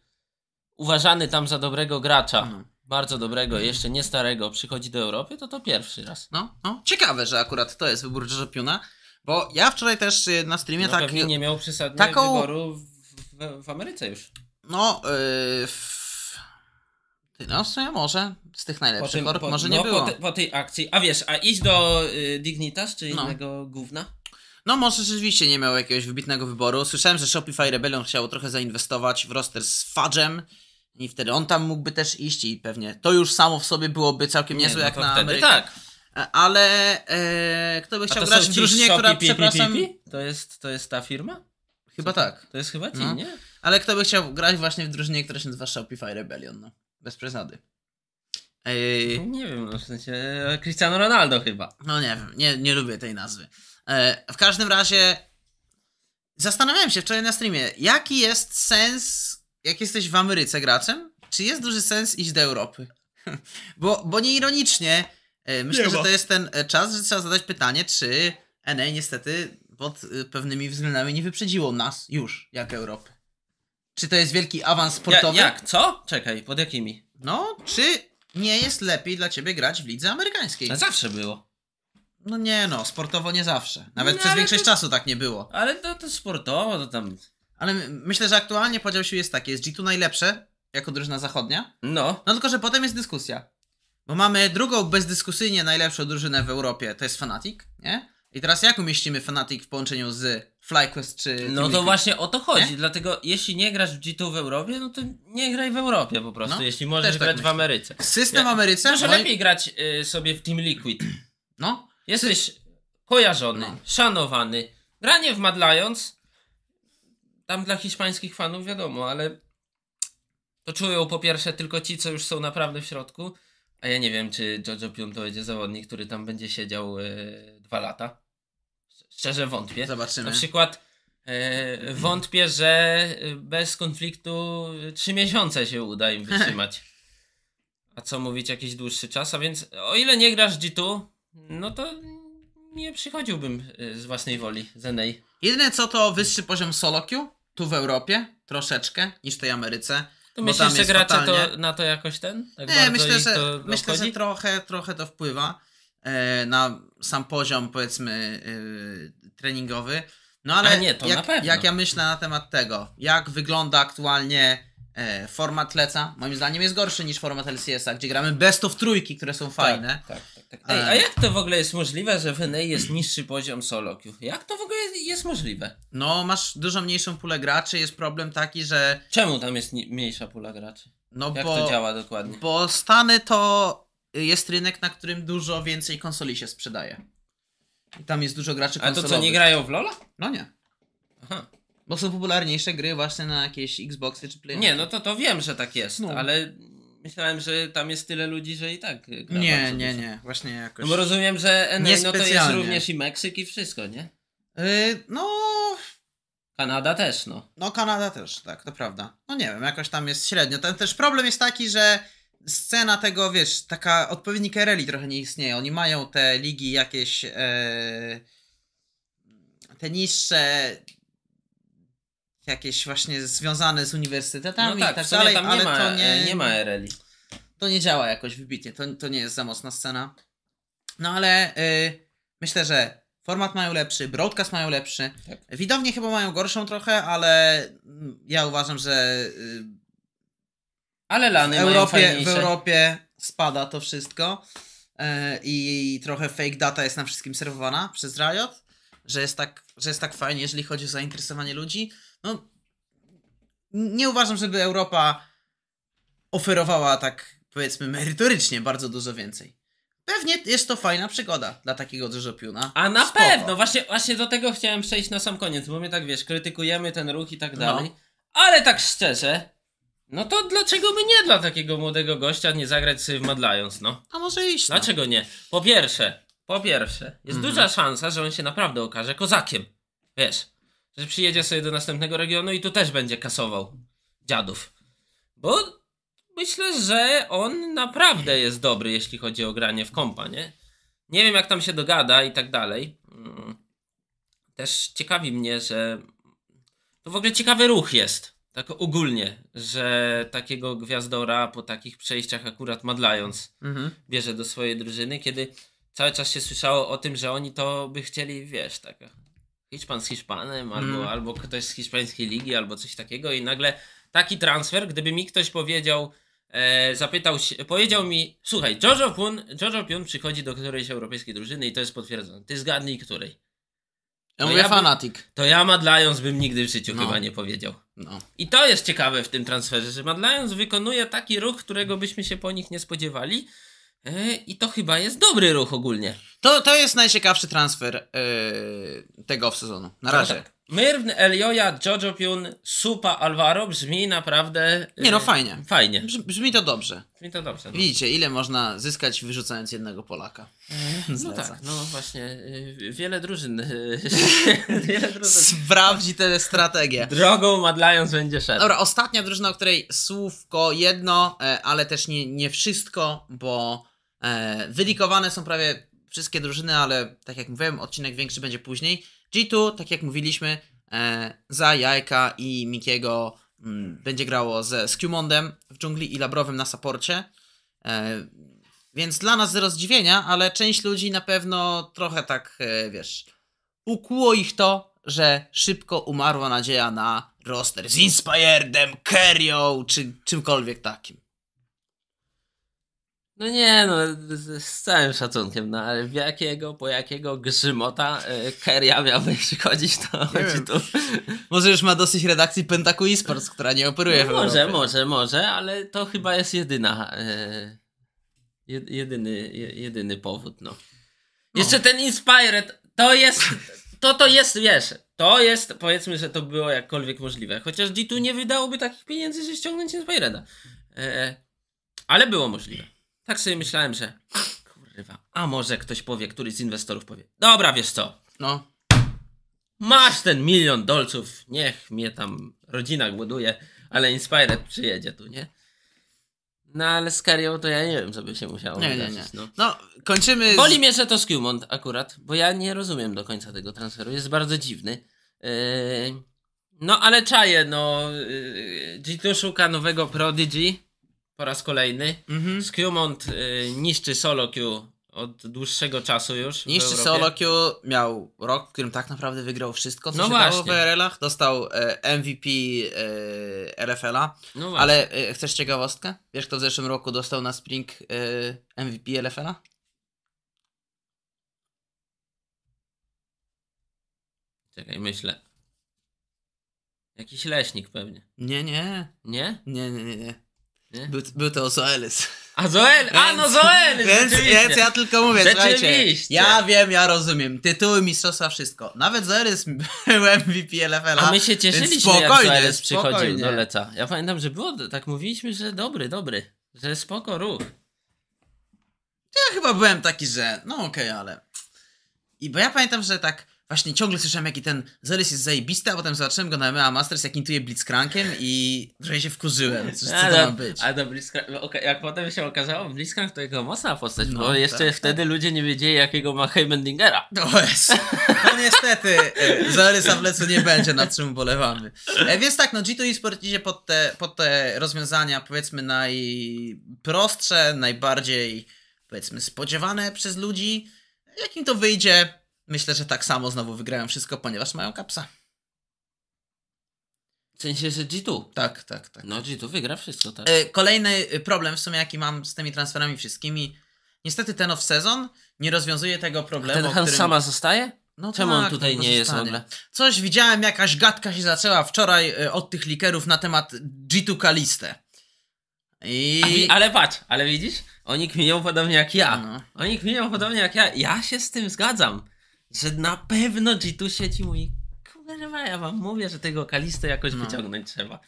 uważany tam za dobrego gracza. Mhm. Bardzo dobrego, jeszcze nie starego, przychodzi do Europy, to to pierwszy raz. No, no. ciekawe, że akurat to jest wybór Jerze Piuna, bo ja wczoraj też e, na streamie no, tak. nie miał przesadnego taką... wyboru w, w, w Ameryce już. No, yy, w no w sumie może, z tych najlepszych tym, ork po, może no, nie było. Po, te, po, tej akcji, a wiesz, a iść do y, Dignitas czy no. innego gówna? No może rzeczywiście nie miał jakiegoś wybitnego wyboru. Słyszałem, że Shopify Rebellion chciał trochę zainwestować w roster z Fudge'em i wtedy on tam mógłby też iść i pewnie to już samo w sobie byłoby całkiem niezłe nie, no jak na Amerykę. tak. E, ale e, kto by chciał grać w drużynie, która, pi, przepraszam... Pi, pi, to, jest, to jest ta firma? Chyba Co? tak. To jest chyba ci, no. nie? Ale kto by chciał grać właśnie w drużynie, która się nazywa Shopify Rebellion, no. Bez przesady. Ej... No nie wiem, no w sensie e, Cristiano Ronaldo chyba. No nie wiem, nie, nie lubię tej nazwy. E, w każdym razie zastanawiałem się wczoraj na streamie, jaki jest sens, jak jesteś w Ameryce graczem, czy jest duży sens iść do Europy? bo, bo nieironicznie, e, myślę, nie że to jest ten e, czas, że trzeba zadać pytanie, czy NA niestety pod e, pewnymi względami nie wyprzedziło nas już, jak Europy. Czy to jest wielki awans sportowy? Ja, jak? Co? Czekaj, pod jakimi? No, czy nie jest lepiej dla ciebie grać w lidze amerykańskiej? No, zawsze było. No nie no, sportowo nie zawsze. Nawet no, przez większość to... czasu tak nie było. Ale to, to sportowo, to tam... Ale myślę, że aktualnie podział sił jest taki. Jest G2 najlepsze, jako drużyna zachodnia. No. No tylko, że potem jest dyskusja. Bo mamy drugą bezdyskusyjnie najlepszą drużynę w Europie, to jest Fanatic, nie? I teraz jak umieścimy Fanatic w połączeniu z FlyQuest czy... No to właśnie o to chodzi, nie? dlatego jeśli nie grasz w G2 w Europie, no to nie graj w Europie po prostu, no, jeśli możesz tak grać w Ameryce. System ja, Ameryce... Może moi... lepiej grać y, sobie w Team Liquid. No. Jesteś kojarzony, no. szanowany. Granie w Mad Lions, tam dla hiszpańskich fanów wiadomo, ale to czują po pierwsze tylko ci, co już są naprawdę w środku, a ja nie wiem, czy Jojo Pion to będzie zawodnik, który tam będzie siedział y, dwa lata. Szczerze wątpię. Zobaczymy. Na przykład e, wątpię, że e, bez konfliktu e, trzy miesiące się uda im wytrzymać. A co mówić, jakiś dłuższy czas, a więc o ile nie grasz G2, no to nie przychodziłbym z własnej woli z NA. Jedyne co to wyższy poziom solo queue, tu w Europie, troszeczkę, niż w tej Ameryce. To myślisz, że gracze fatalnie... to, na to jakoś ten? Tak nie, myślę, że, myślę, że trochę, trochę to wpływa. E, na sam poziom, powiedzmy, e, treningowy. No ale nie, to jak, na pewno. jak ja myślę na temat tego, jak wygląda aktualnie e, format leca, moim zdaniem jest gorszy niż format LCS-a, gdzie gramy best of trójki, które są tak, fajne. Tak, tak, tak, Ej, a jak to w ogóle jest możliwe, że w NA jest niższy poziom solo queue? Jak to w ogóle jest możliwe? No, masz dużo mniejszą pulę graczy, jest problem taki, że... Czemu tam jest mniejsza pula graczy? No jak bo, to działa dokładnie? Bo Stany to jest rynek, na którym dużo więcej konsoli się sprzedaje. I tam jest dużo graczy konsolowych. A to co, nie grają w LoL'a? No nie. Aha. Bo są popularniejsze gry właśnie na jakieś Xboxy czy Play. Nie, no to to wiem, że tak jest, no. ale myślałem, że tam jest tyle ludzi, że i tak gra Nie, nie, dużo. nie, właśnie jakoś. No bo rozumiem, że NA, e, no to jest również i Meksyk i wszystko, nie? Yy, no... Kanada też, no. No Kanada też, tak, to prawda. No nie wiem, jakoś tam jest średnio. Ten też problem jest taki, że scena tego, wiesz, taka odpowiednik reli trochę nie istnieje. Oni mają te ligi jakieś e, te niższe jakieś właśnie związane z uniwersytetami no tak, i tak dalej, ale nie ma, to nie, e, nie ma reli. To nie działa jakoś wybitnie, to, to nie jest za mocna scena. No ale y, myślę, że format mają lepszy, broadcast mają lepszy. Tak. Widownie chyba mają gorszą trochę, ale ja uważam, że y, ale lany w Europie, w Europie spada to wszystko e, i trochę fake data jest nam wszystkim serwowana przez Riot, że jest tak, że jest tak fajnie, jeżeli chodzi o zainteresowanie ludzi. No, nie uważam, żeby Europa oferowała tak powiedzmy merytorycznie bardzo dużo więcej. Pewnie jest to fajna przygoda dla takiego drzeżopiuna. A na Spoko. pewno, właśnie, właśnie do tego chciałem przejść na sam koniec, bo mnie tak wiesz, krytykujemy ten ruch i tak no. dalej. No. Ale tak szczerze, no to dlaczego by nie dla takiego młodego gościa nie zagrać sobie w Mad Lions, no? A może iść. No. Dlaczego nie? Po pierwsze, po pierwsze, jest Mhm. duża szansa, że on się naprawdę okaże kozakiem. Wiesz, że przyjedzie sobie do następnego regionu i tu też będzie kasował dziadów. Bo myślę, że on naprawdę jest dobry, jeśli chodzi o granie w kompa, nie? Nie wiem, jak tam się dogada i tak dalej. Mm. Też ciekawi mnie, że. To w ogóle ciekawy ruch jest tak ogólnie, że takiego gwiazdora po takich przejściach akurat madlając mhm. bierze do swojej drużyny, kiedy cały czas się słyszało o tym, że oni to by chcieli, wiesz, tak. Hiszpan z Hiszpanem, albo, mhm. albo ktoś z hiszpańskiej ligi, albo coś takiego, i nagle taki transfer, gdyby mi ktoś powiedział, e, zapytał się, powiedział mi, słuchaj, Jojo Pion, Jojo przychodzi do którejś europejskiej drużyny i to jest potwierdzone. Ty zgadnij której. Ja mówię ja fanatik. to ja Mad Lions bym nigdy w życiu no. chyba nie powiedział. No. I to jest ciekawe w tym transferze, że Mad Lions wykonuje taki ruch, którego byśmy się po nich nie spodziewali. E, I to chyba jest dobry ruch ogólnie. To, to jest najciekawszy transfer yy, tego w sezonu. Na tak, razie. Tak. Myrwn, Elioja, Jojo Piun, Supa, Alvaro brzmi naprawdę... E, nie no, fajnie. Fajnie. Brz, brzmi to dobrze. Brzmi to dobrze. No. Widzicie, ile można zyskać wyrzucając jednego Polaka. Mhm, no tak, no właśnie. Y, wiele drużyn... Y, wiele drużyn. Sprawdzi tę strategię. Drogą Madlając będzie szedł. Dobra, ostatnia drużyna, o której słówko jedno, e, ale też nie, nie wszystko, bo e, wylikowane są prawie wszystkie drużyny, ale tak jak mówiłem, odcinek większy będzie później. G2, tak jak mówiliśmy, e, za Jajka i Mikiego m, mm, będzie grało ze Skewmondem w dżungli i Labrowym na saporcie. E, więc dla nas zero zdziwienia, ale część ludzi na pewno trochę tak, e, wiesz, ukłuło ich to, że szybko umarła nadzieja na roster z Inspiredem, Kerio czy czymkolwiek takim. No nie, no z całym szacunkiem, no ale w jakiego, po jakiego grzymota y, Keria miałby przychodzić, to chodzi tu. Może już ma dosyć redakcji Pentaku Esports, która nie operuje no, Może, może, może, ale to chyba jest jedyna, y, jedyny, jedyny powód, no. no. Jeszcze ten Inspired, to jest, to to jest, wiesz, to jest, powiedzmy, że to było jakkolwiek możliwe, chociaż G2 nie wydałoby takich pieniędzy, żeby ściągnąć Inspireda. Y, ale było możliwe. Tak sobie myślałem, że kurwa, a może ktoś powie, któryś z inwestorów powie, dobra, wiesz co, no, masz ten milion dolców, niech mnie tam rodzina głoduje, ale Inspired przyjedzie tu, nie? No ale z Karią to ja nie wiem, co by się musiało nie, wydarzyć. Nie, nie. No. no, kończymy... Z... mnie, że to Skillmont akurat, bo ja nie rozumiem do końca tego transferu, jest bardzo dziwny. Yy... No ale czaję, no. Yy, G2 szuka nowego Prodigy po raz kolejny. Mhm. Skrumont y, niszczy solo queue od dłuższego czasu już. Niszczy solo queue miał rok, w którym tak naprawdę wygrał wszystko, co no się właśnie. dało w RL-ach. Dostał e, MVP e, RFL-a. No właśnie. Ale e, chcesz ciekawostkę? Wiesz, kto w zeszłym roku dostał na Spring e, MVP RFL-a? Czekaj, myślę. Jakiś leśnik pewnie. Nie, nie. Nie? Nie, nie, nie. nie. By, był to Zoelis. A Zoel, a no Zoelis! Więc, więc ja tylko mówię, słuchajcie, ja wiem, ja rozumiem, tytuły mistrzostwa, wszystko. Nawet Zoelis był MVP LFL-a, A my się cieszyliśmy, spokojnie, jak Zoelis przychodził spokojnie. do leca. Ja pamiętam, że było, tak mówiliśmy, że dobry, dobry, że spoko ruch. Ja chyba byłem taki, że no okej, okay, ale... I bo ja pamiętam, że tak właśnie ciągle słyszałem, jaki ten Zelys jest zajebisty, a potem zobaczyłem go na MMA Masters, jak intuje Blitzcrankiem i trochę się wkurzyłem. Co, co to ma być? A do Blitzcrank, no, jak potem się okazało, Blitzcrank to jego mocna postać, no, bo tak, jeszcze tak. wtedy tak. ludzie nie wiedzieli, jakiego ma Heimendingera. No, jest. no niestety, e, Zelysa w lecu nie będzie, nad czym ubolewamy. E, więc tak, no G2 eSport idzie pod te, pod te rozwiązania, powiedzmy, najprostsze, najbardziej, powiedzmy, spodziewane przez ludzi. Jakim to wyjdzie, Myślę, że tak samo znowu wygrają wszystko, ponieważ mają kapsa. W sensie, że G2. Tak, tak, tak. No G2 wygra wszystko, tak. E, kolejny e, problem w sumie, jaki mam z tymi transferami wszystkimi. Niestety ten off-season nie rozwiązuje tego problemu. A ten Han sama zostaje? No Czemu tak, on tutaj no nie jest w ogóle? Coś widziałem, jakaś gadka się zaczęła wczoraj e, od tych likerów na temat G2 Kalistę. I... ale patrz, ale widzisz? Oni kminią podobnie jak ja. No. Oni kminią podobnie jak ja. Ja się z tym zgadzam że na pewno G2 sieci mój. kurwa, ja wam mówię, że tego Kalisto jakoś no. wyciągnąć trzeba.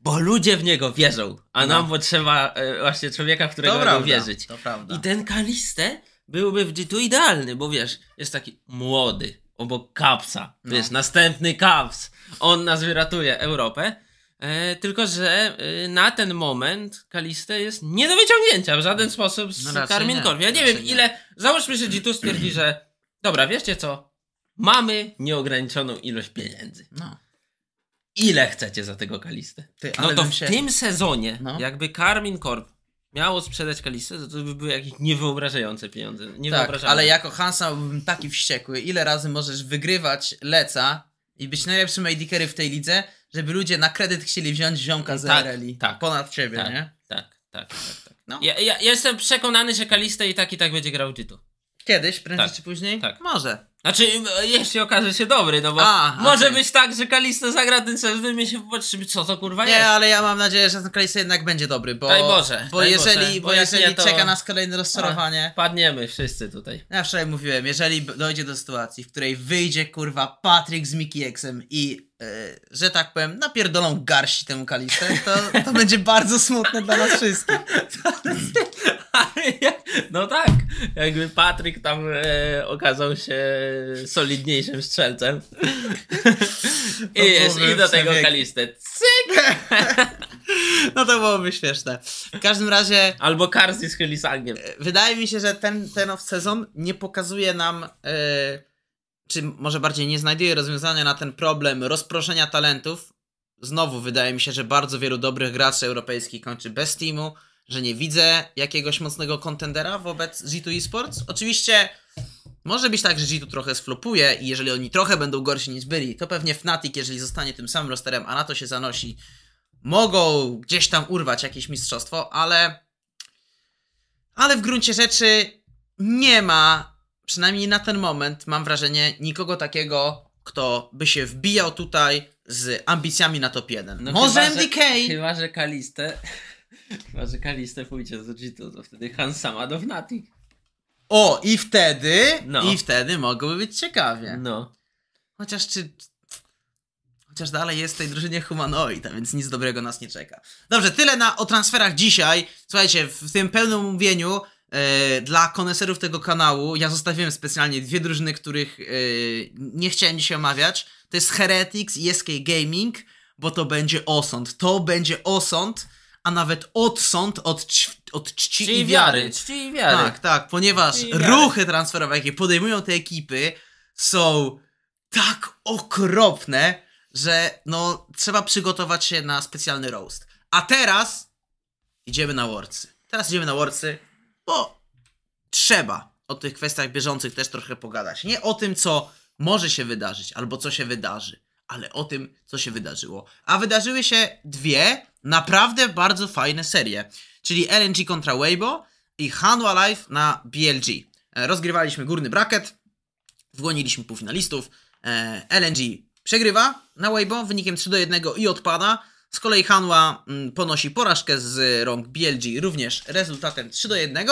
Bo ludzie w niego wierzą, a no. nam potrzeba e, właśnie człowieka, w którego będą wierzyć. To prawda. I ten Kaliste byłby w G2 idealny, bo wiesz, jest taki młody, obok Kapsa, no. wiesz, następny Kaps, on nas wyratuje, Europę. E, tylko, że e, na ten moment Kaliste jest nie do wyciągnięcia w żaden no sposób z no Karminkorwi. Ja nie wiem, nie. ile, załóżmy, że G2 stwierdzi, że Dobra, wieszcie co? Mamy nieograniczoną ilość pieniędzy. No. Ile chcecie za tego kalistę? Ty, no to w się... tym sezonie, no. jakby Karmin Corp miało sprzedać kalistę, to, to by były jakieś niewyobrażające pieniądze. Niewyobrażające. Tak, ale jako Hansa byłbym taki wściekły. Ile razy możesz wygrywać Leca i być najlepszym ADCery w tej lidze, żeby ludzie na kredyt chcieli wziąć ziomka z tak, RLI tak, ponad ciebie, tak, nie? Tak, tak, tak. tak, tak. No. Ja, ja, jestem przekonany, że kalistę i tak i tak będzie grał Jitu. Kiedyś, prędzej tak. czy później? Tak. Może. Znaczy, no, jeśli okaże się dobry, no bo A, może okay. być tak, że Kalisto zagra ten sezon i się popatrzymy, co to kurwa nie, jest. Nie, ale ja mam nadzieję, że ten Kalisto jednak będzie dobry, bo... Daj Boże. Bo daj jeżeli, Boże, bo jeżeli to... czeka nas kolejne rozczarowanie... A, padniemy wszyscy tutaj. Ja wczoraj mówiłem, jeżeli dojdzie do sytuacji, w której wyjdzie kurwa Patrick z Mickey Xem i E, że tak powiem, napierdolą garści temu kalistę, to, to będzie bardzo smutne dla nas wszystkich. No tak, jakby Patryk tam e, okazał się solidniejszym strzelcem. I, no jest, i do tego kalistę. Cyk! No to byłoby śmieszne. W każdym razie. Albo Karski z Helisangiem. E, wydaje mi się, że ten, ten off-sezon nie pokazuje nam. E, czy może bardziej nie znajduje rozwiązania na ten problem rozproszenia talentów. Znowu wydaje mi się, że bardzo wielu dobrych graczy europejskich kończy bez teamu, że nie widzę jakiegoś mocnego kontendera wobec G2 Esports. Oczywiście może być tak, że G2 trochę sflopuje i jeżeli oni trochę będą gorsi niż byli, to pewnie Fnatic, jeżeli zostanie tym samym rosterem, a na to się zanosi, mogą gdzieś tam urwać jakieś mistrzostwo, ale ale w gruncie rzeczy nie ma przynajmniej na ten moment, mam wrażenie, nikogo takiego, kto by się wbijał tutaj z ambicjami na top 1. No Może chyba, Andy Kane! Chyba, że Kalistę... Chyba, że Kaliste pójdzie z Jitu, to wtedy Hansama do Fnatic. O, i wtedy... No. I wtedy mogłoby być ciekawie. No. Chociaż czy... Chociaż dalej jest w tej drużynie humanoid, a więc nic dobrego nas nie czeka. Dobrze, tyle na, o transferach dzisiaj. Słuchajcie, w tym pełnym mówieniu E, dla koneserów tego kanału, ja zostawiłem specjalnie dwie drużyny, których e, nie chciałem dzisiaj omawiać. To jest Heretics i SK Gaming, bo to będzie osąd. To będzie osąd, a nawet odsąd od, od czci, czci i wiary. wiary. Czci i wiary. Tak, tak, ponieważ ruchy transferowe, jakie podejmują te ekipy, są tak okropne, że no trzeba przygotować się na specjalny roast. A teraz idziemy na Worcy. Teraz idziemy na Worcy bo trzeba o tych kwestiach bieżących też trochę pogadać. Nie o tym, co może się wydarzyć albo co się wydarzy, ale o tym, co się wydarzyło. A wydarzyły się dwie naprawdę bardzo fajne serie, czyli LNG kontra Weibo i Hanwha Life na BLG. E, rozgrywaliśmy górny bracket, wgłoniliśmy półfinalistów, e, LNG przegrywa na Weibo wynikiem 3 do 1 i odpada, z kolei Hanła mm, ponosi porażkę z rąk BLG również rezultatem 3 do 1.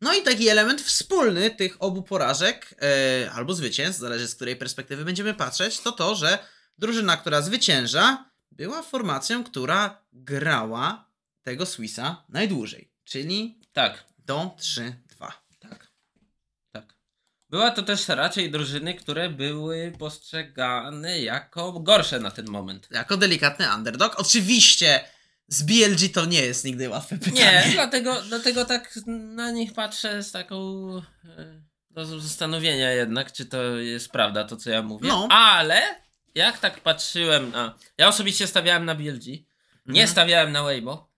No i taki element wspólny tych obu porażek, e, albo zwycięstw, zależy z której perspektywy będziemy patrzeć, to to, że drużyna, która zwycięża, była formacją, która grała tego Swissa najdłużej, czyli tak. do 3 była to też raczej drużyny, które były postrzegane jako gorsze na ten moment. Jako delikatny underdog. Oczywiście z BLG to nie jest nigdy łatwe pytanie. Nie, dlatego, dlatego tak na nich patrzę z taką e, do zastanowienia jednak, czy to jest prawda to, co ja mówię. No. Ale jak tak patrzyłem na... Ja osobiście stawiałem na BLG. Nie mhm. stawiałem na Weibo.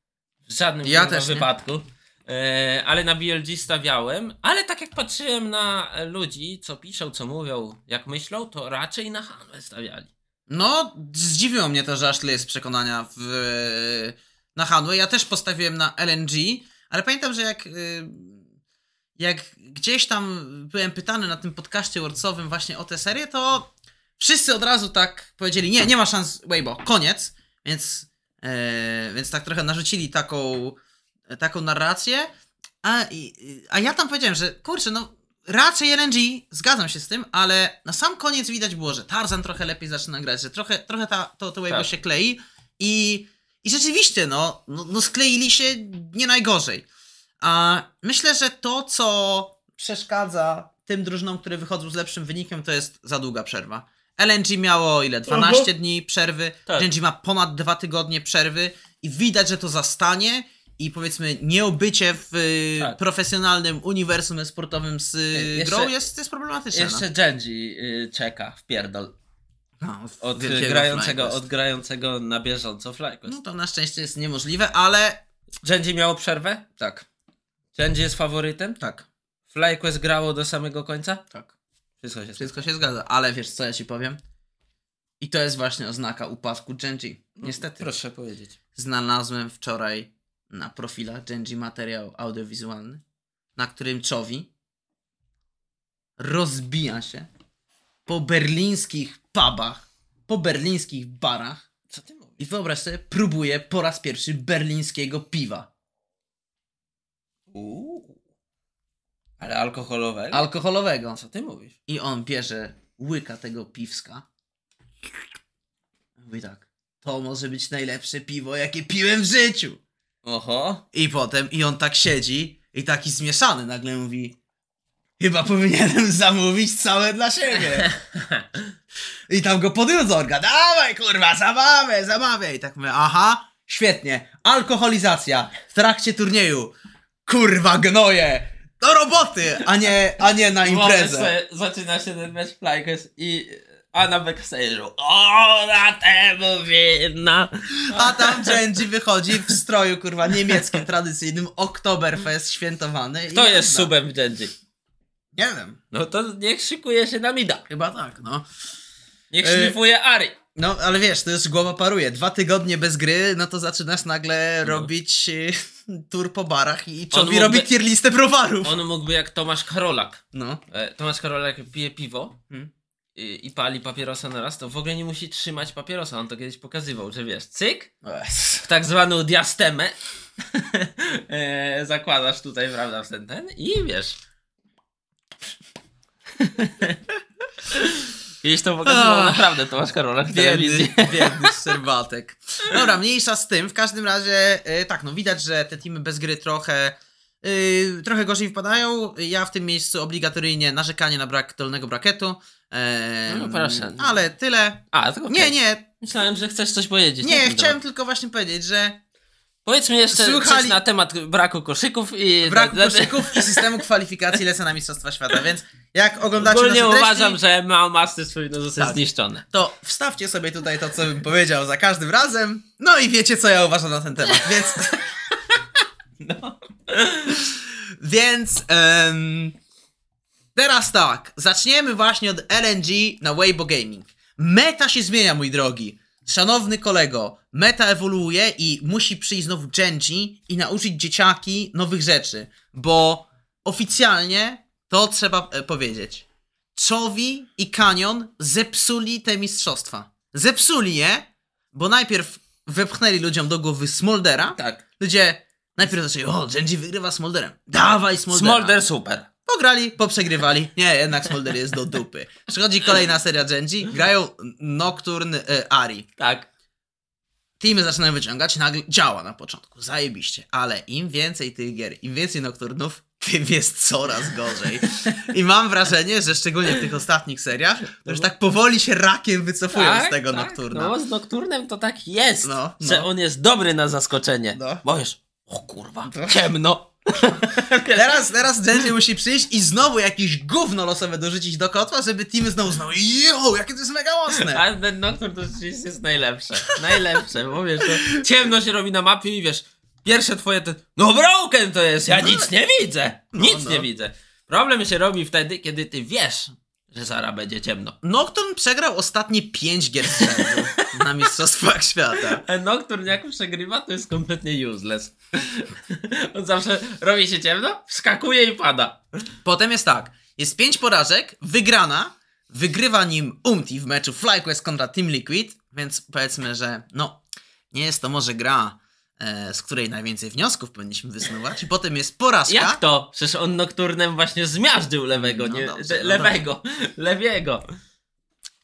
W żadnym ja też, wypadku. Nie. E, ale na BLG stawiałem, ale tak jak patrzyłem na ludzi, co piszą, co mówią, jak myślą, to raczej na Hanwę stawiali. No, zdziwiło mnie to, że aż tyle jest przekonania w, na Hanwę. Ja też postawiłem na LNG, ale pamiętam, że jak, y, jak gdzieś tam byłem pytany na tym podcaście wordsowym właśnie o tę serię, to wszyscy od razu tak powiedzieli, nie, nie ma szans Weibo, koniec. Więc, e, więc tak trochę narzucili taką taką narrację, a, a ja tam powiedziałem, że kurczę, no raczej RNG, zgadzam się z tym, ale na sam koniec widać było, że Tarzan trochę lepiej zaczyna grać, że trochę, trochę ta, to, to tak. się klei i, i rzeczywiście, no, no, no skleili się nie najgorzej. A myślę, że to, co przeszkadza tym drużynom, które wychodzą z lepszym wynikiem, to jest za długa przerwa. LNG miało ile? 12 uh -huh. dni przerwy. Tak. ma ponad 2 tygodnie przerwy i widać, że to zastanie i powiedzmy nieobycie w y, tak. profesjonalnym uniwersum sportowym z y, e, jeszcze, grą jest, jest problematyczne. Jeszcze no. Genji y, czeka w pierdol. No, od, grającego, od grającego na bieżąco Flyquest. No to na szczęście jest niemożliwe, ale... Genji miało przerwę? Tak. Genji jest faworytem? Tak. FlyQuest grało do samego końca? Tak. Wszystko się, Wszystko zgadza. się zgadza, ale wiesz co ja ci powiem? I to jest właśnie oznaka upadku Genji. No, Niestety. No, proszę powiedzieć. Znalazłem wczoraj na profilach Genji materiał audiowizualny, na którym Czowi rozbija się po berlińskich pubach, po berlińskich barach. Co ty mówisz? I wyobraź sobie, próbuje po raz pierwszy berlińskiego piwa. Uuu. Ale alkoholowego? Alkoholowego. Co ty mówisz? I on bierze, łyka tego piwska. Mówi tak. To może być najlepsze piwo, jakie piłem w życiu. Oho. I potem, i on tak siedzi i taki zmieszany nagle mówi Chyba powinienem zamówić całe dla siebie. I tam go podjął z Dawaj, kurwa, zamawiaj, zamawiaj. I tak my, aha, świetnie. Alkoholizacja w trakcie turnieju. Kurwa, gnoje. Do roboty, a nie, a nie na imprezę. Zaczyna się ten mecz Flykers i a na backstage'u na temu winna. A tam Genji wychodzi w stroju, kurwa, niemieckim, tradycyjnym, Oktoberfest świętowany. Kto jest subem w Genji? Nie wiem. No to niech szykuje się na Mida. Chyba tak, no. Niech e, szlifuje Ari. No, ale wiesz, to już głowa paruje. Dwa tygodnie bez gry, no to zaczynasz nagle no. robić y, tur po barach i Czowi mógłby, robi tier listę browarów. On mógłby jak Tomasz Karolak. No. E, Tomasz Karolak pije piwo hmm i, pali papierosa na raz, to w ogóle nie musi trzymać papierosa. On to kiedyś pokazywał, że wiesz, cyk, w tak zwaną diastemę e, zakładasz tutaj, prawda, w ten, ten i wiesz. Kiedyś to pokazywało naprawdę Tomasz Karolak w telewizji. Biedny serwatek. Dobra, mniejsza z tym. W każdym razie, e, tak, no widać, że te teamy bez gry trochę yy, trochę gorzej wpadają. Ja w tym miejscu obligatoryjnie narzekanie na brak dolnego braketu. Eee, no proszę. Ale tyle. A, okay. Nie, nie. Myślałem, że chcesz coś powiedzieć. Nie, nie no chciałem tylko właśnie powiedzieć, że Powiedzmy jeszcze Słuchali... coś na temat braku koszyków i... Braku koszyków i systemu kwalifikacji lesa na Mistrzostwa Świata, więc jak oglądacie Ogólnie nasze treści, uważam, że Master powinno zostać tak. zniszczone. To wstawcie sobie tutaj to, co bym powiedział za każdym razem, no i wiecie, co ja uważam na ten temat, więc... no. więc... Um... Teraz tak, zaczniemy właśnie od LNG na Weibo Gaming. Meta się zmienia, mój drogi. Szanowny kolego, meta ewoluuje i musi przyjść znowu Genji i nauczyć dzieciaki nowych rzeczy, bo oficjalnie to trzeba e, powiedzieć. Czowi i Canyon zepsuli te mistrzostwa. Zepsuli je, bo najpierw wepchnęli ludziom do głowy Smoldera. Tak. Ludzie najpierw zaczęli, o, Genji wygrywa Smolderem. Dawaj Smoldera. Smolder super. Pograli, poprzegrywali. Nie, jednak Smolder jest do dupy. Przychodzi kolejna seria Genji, grają Nocturne e, Ari. Tak. Teamy zaczynają wyciągać, nagle działa na początku, zajebiście, ale im więcej tych gier, im więcej Nokturnów, tym jest coraz gorzej. I mam wrażenie, że szczególnie w tych ostatnich seriach, to już tak powoli się rakiem wycofują tak, z tego tak, Nocturna. No, z Nocturnem to tak jest, no, no. że on jest dobry na zaskoczenie. No. Bo wiesz, o kurwa, no. ciemno, teraz, teraz Jenny musi przyjść i znowu jakieś gówno losowe dorzucić do kotła, żeby Tim znowu znał. Jo, jakie to jest mega mocne! A ten Nocturne to rzeczywiście jest najlepsze. Najlepsze, bo wiesz, no, ciemno się robi na mapie i wiesz, pierwsze twoje te, no broken to jest, ja nic nie widzę, no, nic no, no. nie widzę. Problem się robi wtedy, kiedy ty wiesz, że Zara będzie ciemno. Nocturne przegrał ostatnie 5 gier z na Mistrzostwach Świata. E, Nocturne jak przegrywa, to jest kompletnie useless. On zawsze robi się ciemno, wskakuje i pada. Potem jest tak, jest pięć porażek, wygrana, wygrywa nim Umti w meczu FlyQuest kontra Team Liquid, więc powiedzmy, że no, nie jest to może gra, e, z której najwięcej wniosków powinniśmy wysnuwać. I potem jest porażka. Jak to? Przecież on nokturnem właśnie zmiażdżył lewego, no nie? Dobrze, no lewego, lewiego.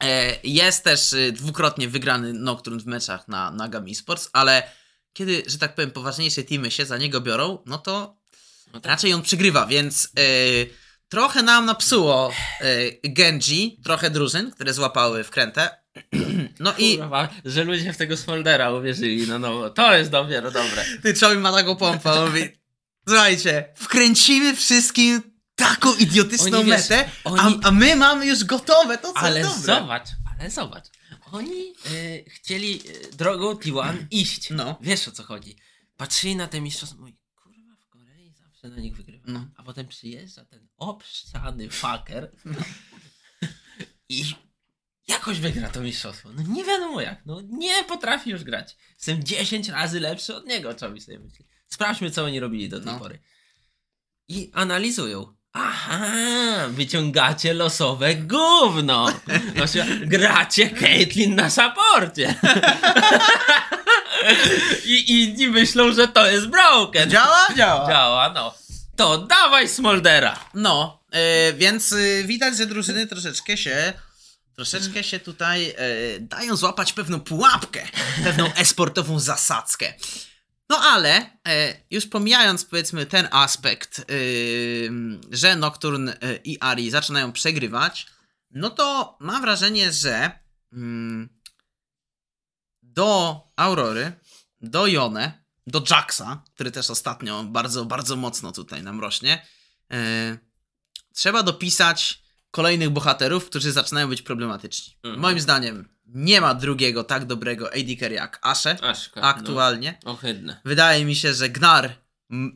E, jest też e, dwukrotnie wygrany Nocturne w meczach na, na Gami ale kiedy, że tak powiem, poważniejsze teamy się za niego biorą, no to no tak. raczej on przegrywa, więc e, trochę nam napsuło yy, Genji, trochę drużyn, które złapały wkrętę. No i. że ludzie w tego Smoldera uwierzyli na no, nowo. To jest dopiero dobre. Ty człowiek ma taką pompę, on mówi. Słuchajcie, wkręcimy wszystkim taką idiotyczną oni, metę, wiesz, oni... a, a, my mamy już gotowe to, co ale dobre. Zobacz, ale zobacz. Oni y, chcieli y, drogą Tiwan iść. No. Wiesz o co chodzi. Patrzyli na te mistrzostwa. Mój kurwa w Korei zawsze na nich wygrywa. No. A potem przyjeżdża ten obszany faker no. i jakoś wygra to mistrzostwo. No nie wiadomo jak. No nie potrafi już grać. Jestem 10 razy lepszy od niego, co mi sobie myśli. Sprawdźmy, co oni robili do tej no. pory. I analizują. Aha, wyciągacie losowe gówno. Gracie Caitlyn na saporcie. I inni myślą, że to jest broken. Działa? Działa. Działa, no. To dawaj Smoldera. No, yy, więc yy, widać, że drużyny troszeczkę się troszeczkę się tutaj yy, dają złapać pewną pułapkę, pewną esportową zasadzkę. No ale e, już pomijając powiedzmy ten aspekt, y, że Nocturne y, i Ari zaczynają przegrywać, no to mam wrażenie, że mm, do Aurory, do Jone, do Jaxa, który też ostatnio bardzo, bardzo mocno tutaj nam rośnie, y, trzeba dopisać kolejnych bohaterów, którzy zaczynają być problematyczni. Mhm. Moim zdaniem nie ma drugiego tak dobrego AD carry jak Ashe Aszka, no. aktualnie. No, ohydne. Wydaje mi się, że Gnar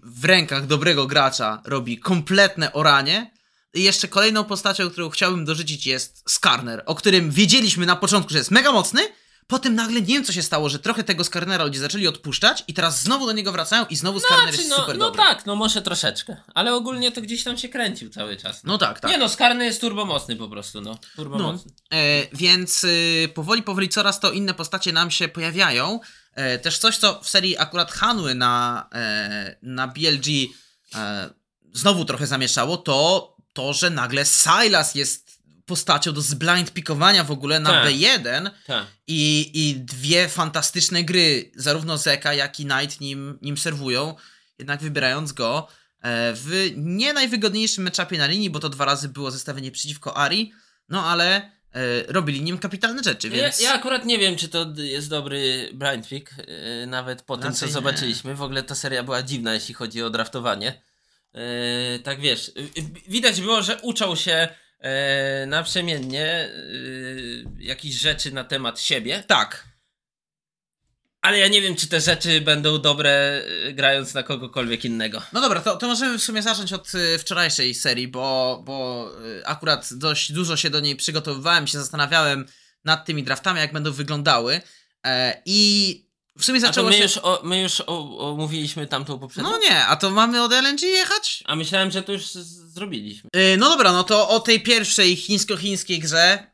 w rękach dobrego gracza robi kompletne oranie. I jeszcze kolejną postacią, którą chciałbym dorzucić jest Skarner, o którym wiedzieliśmy na początku, że jest mega mocny, Potem nagle nie wiem, co się stało, że trochę tego skarnera ludzie zaczęli odpuszczać i teraz znowu do niego wracają i znowu skarner no, znaczy, jest no, super no, dobry. No tak, no może troszeczkę, ale ogólnie to gdzieś tam się kręcił cały czas. No, no tak, tak. Nie no, skarny jest turbomocny po prostu, no. Turbomocny. No, e, więc y, powoli, powoli coraz to inne postacie nam się pojawiają. E, też coś, co w serii akurat Hanły na, e, na BLG e, znowu trochę zamieszało, to to, że nagle Silas jest postacią do zblind pikowania w ogóle na tak. B1 tak. I, i dwie fantastyczne gry, zarówno Zeka, jak i Knight nim, nim serwują, jednak wybierając go e, w nie najwygodniejszym meczapie na linii, bo to dwa razy było zestawienie przeciwko Ari, no ale e, robili nim kapitalne rzeczy, więc... Ja, ja, akurat nie wiem, czy to jest dobry blind pick, e, nawet po Raczej tym, co nie. zobaczyliśmy. W ogóle ta seria była dziwna, jeśli chodzi o draftowanie. Tak wiesz, widać było, że uczą się E, naprzemiennie e, jakieś rzeczy na temat siebie. Tak. Ale ja nie wiem, czy te rzeczy będą dobre e, grając na kogokolwiek innego. No dobra, to, to możemy w sumie zacząć od wczorajszej serii, bo, bo akurat dość dużo się do niej przygotowywałem, się zastanawiałem nad tymi draftami, jak będą wyglądały. I w sumie zaczęło a to my się... Już o, my już omówiliśmy tamtą poprzednią? No nie, a to mamy od LNG jechać? A myślałem, że to już zrobiliśmy. Yy, no dobra, no to o tej pierwszej chińsko-chińskiej grze.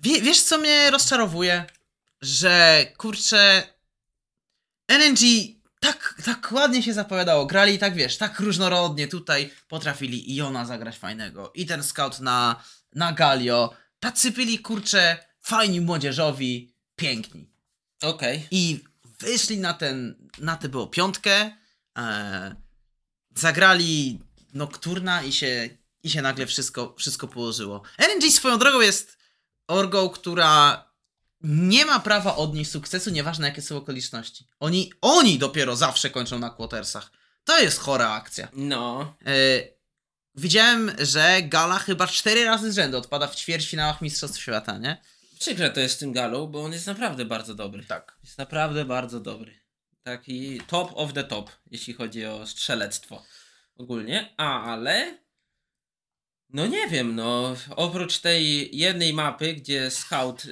Wie, wiesz, co mnie rozczarowuje? Że kurczę... LNG tak, tak ładnie się zapowiadało. Grali tak, wiesz, tak różnorodnie. Tutaj potrafili i ona zagrać fajnego, i ten scout na, na Galio. Tacy byli, kurczę, fajni młodzieżowi, piękni. Okej. Okay. I wyszli na ten, na tę było piątkę, e, zagrali nocturna i się, i się nagle wszystko, wszystko położyło. RNG swoją drogą jest orgą, która nie ma prawa odnieść sukcesu, nieważne jakie są okoliczności. Oni, oni dopiero zawsze kończą na quartersach. To jest chora akcja. No. E, widziałem, że Gala chyba cztery razy z rzędu odpada w ćwierćfinałach Mistrzostw Świata, nie? przykre to jest z tym Galą, bo on jest naprawdę bardzo dobry. Tak. Jest naprawdę bardzo dobry. Taki top of the top, jeśli chodzi o strzelectwo ogólnie, A, ale no nie wiem, no oprócz tej jednej mapy, gdzie scout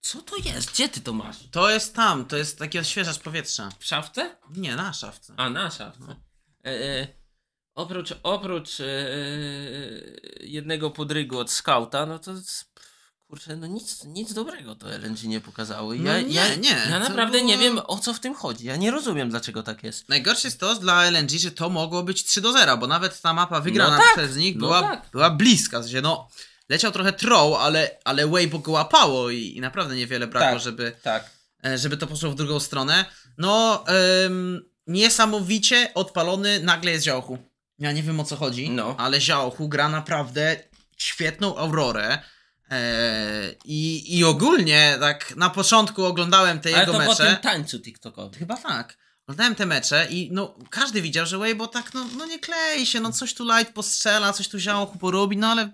co to jest? Gdzie ty to masz? To jest tam, to jest taki odświeżacz powietrza. W szafce? Nie, na szafce. A, na szafce. No. E, e, oprócz oprócz e, e jednego podrygu od skauta, no to kurczę, no nic, nic dobrego to LNG nie pokazało. No ja, no nie, ja, nie. Ja naprawdę było... nie wiem, o co w tym chodzi. Ja nie rozumiem, dlaczego tak jest. Najgorsze jest to dla LNG, że to mogło być 3 do 0, bo nawet ta mapa no wygrana no tak, przez nich no była, tak. była bliska, że no... Leciał trochę troll, ale, ale Weibo go łapało i, i naprawdę niewiele brakło, tak, żeby, tak. E, żeby to poszło w drugą stronę. No, ym, niesamowicie odpalony nagle jest Ziołchu. Ja nie wiem o co chodzi, no. ale ziałchu gra naprawdę świetną aurorę. Eee, I, I ogólnie tak na początku oglądałem te Ale jego to mecze. Ale tańcu TikTokowym. Chyba tak. Oglądałem te mecze i no, każdy widział, że Weibo tak no, no nie klei się, no coś tu light postrzela, coś tu ziałochu porobi, no ale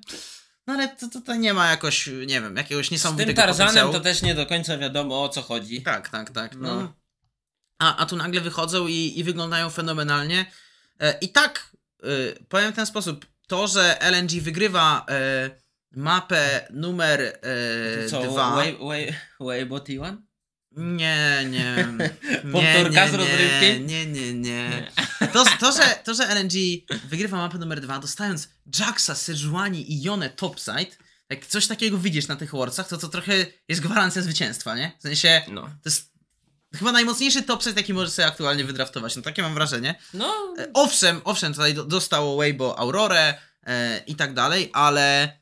no ale to tutaj nie ma jakoś, nie wiem, jakiegoś niesamowitego Z tym Tarzanem potencjału. to też nie do końca wiadomo o co chodzi. Tak, tak, tak. No. no. A, a tu nagle wychodzą i, i wyglądają fenomenalnie. E, I tak, y, powiem w ten sposób, to, że LNG wygrywa... Y, mapę numer yy, co, dwa. Weibo T1? Nie, nie. Powtórka z rozrywki? Nie, nie, nie. To, to, że, to, że wygrywa mapę numer dwa, dostając Jaxa, Sejuani i Jone topside, jak coś takiego widzisz na tych Warsach, to to trochę jest gwarancja zwycięstwa, nie? W sensie, no. to jest chyba najmocniejszy topside, jaki możesz sobie aktualnie wydraftować. No takie mam wrażenie. No. E, owszem, owszem, tutaj dostało Weibo Aurorę e, i tak dalej, ale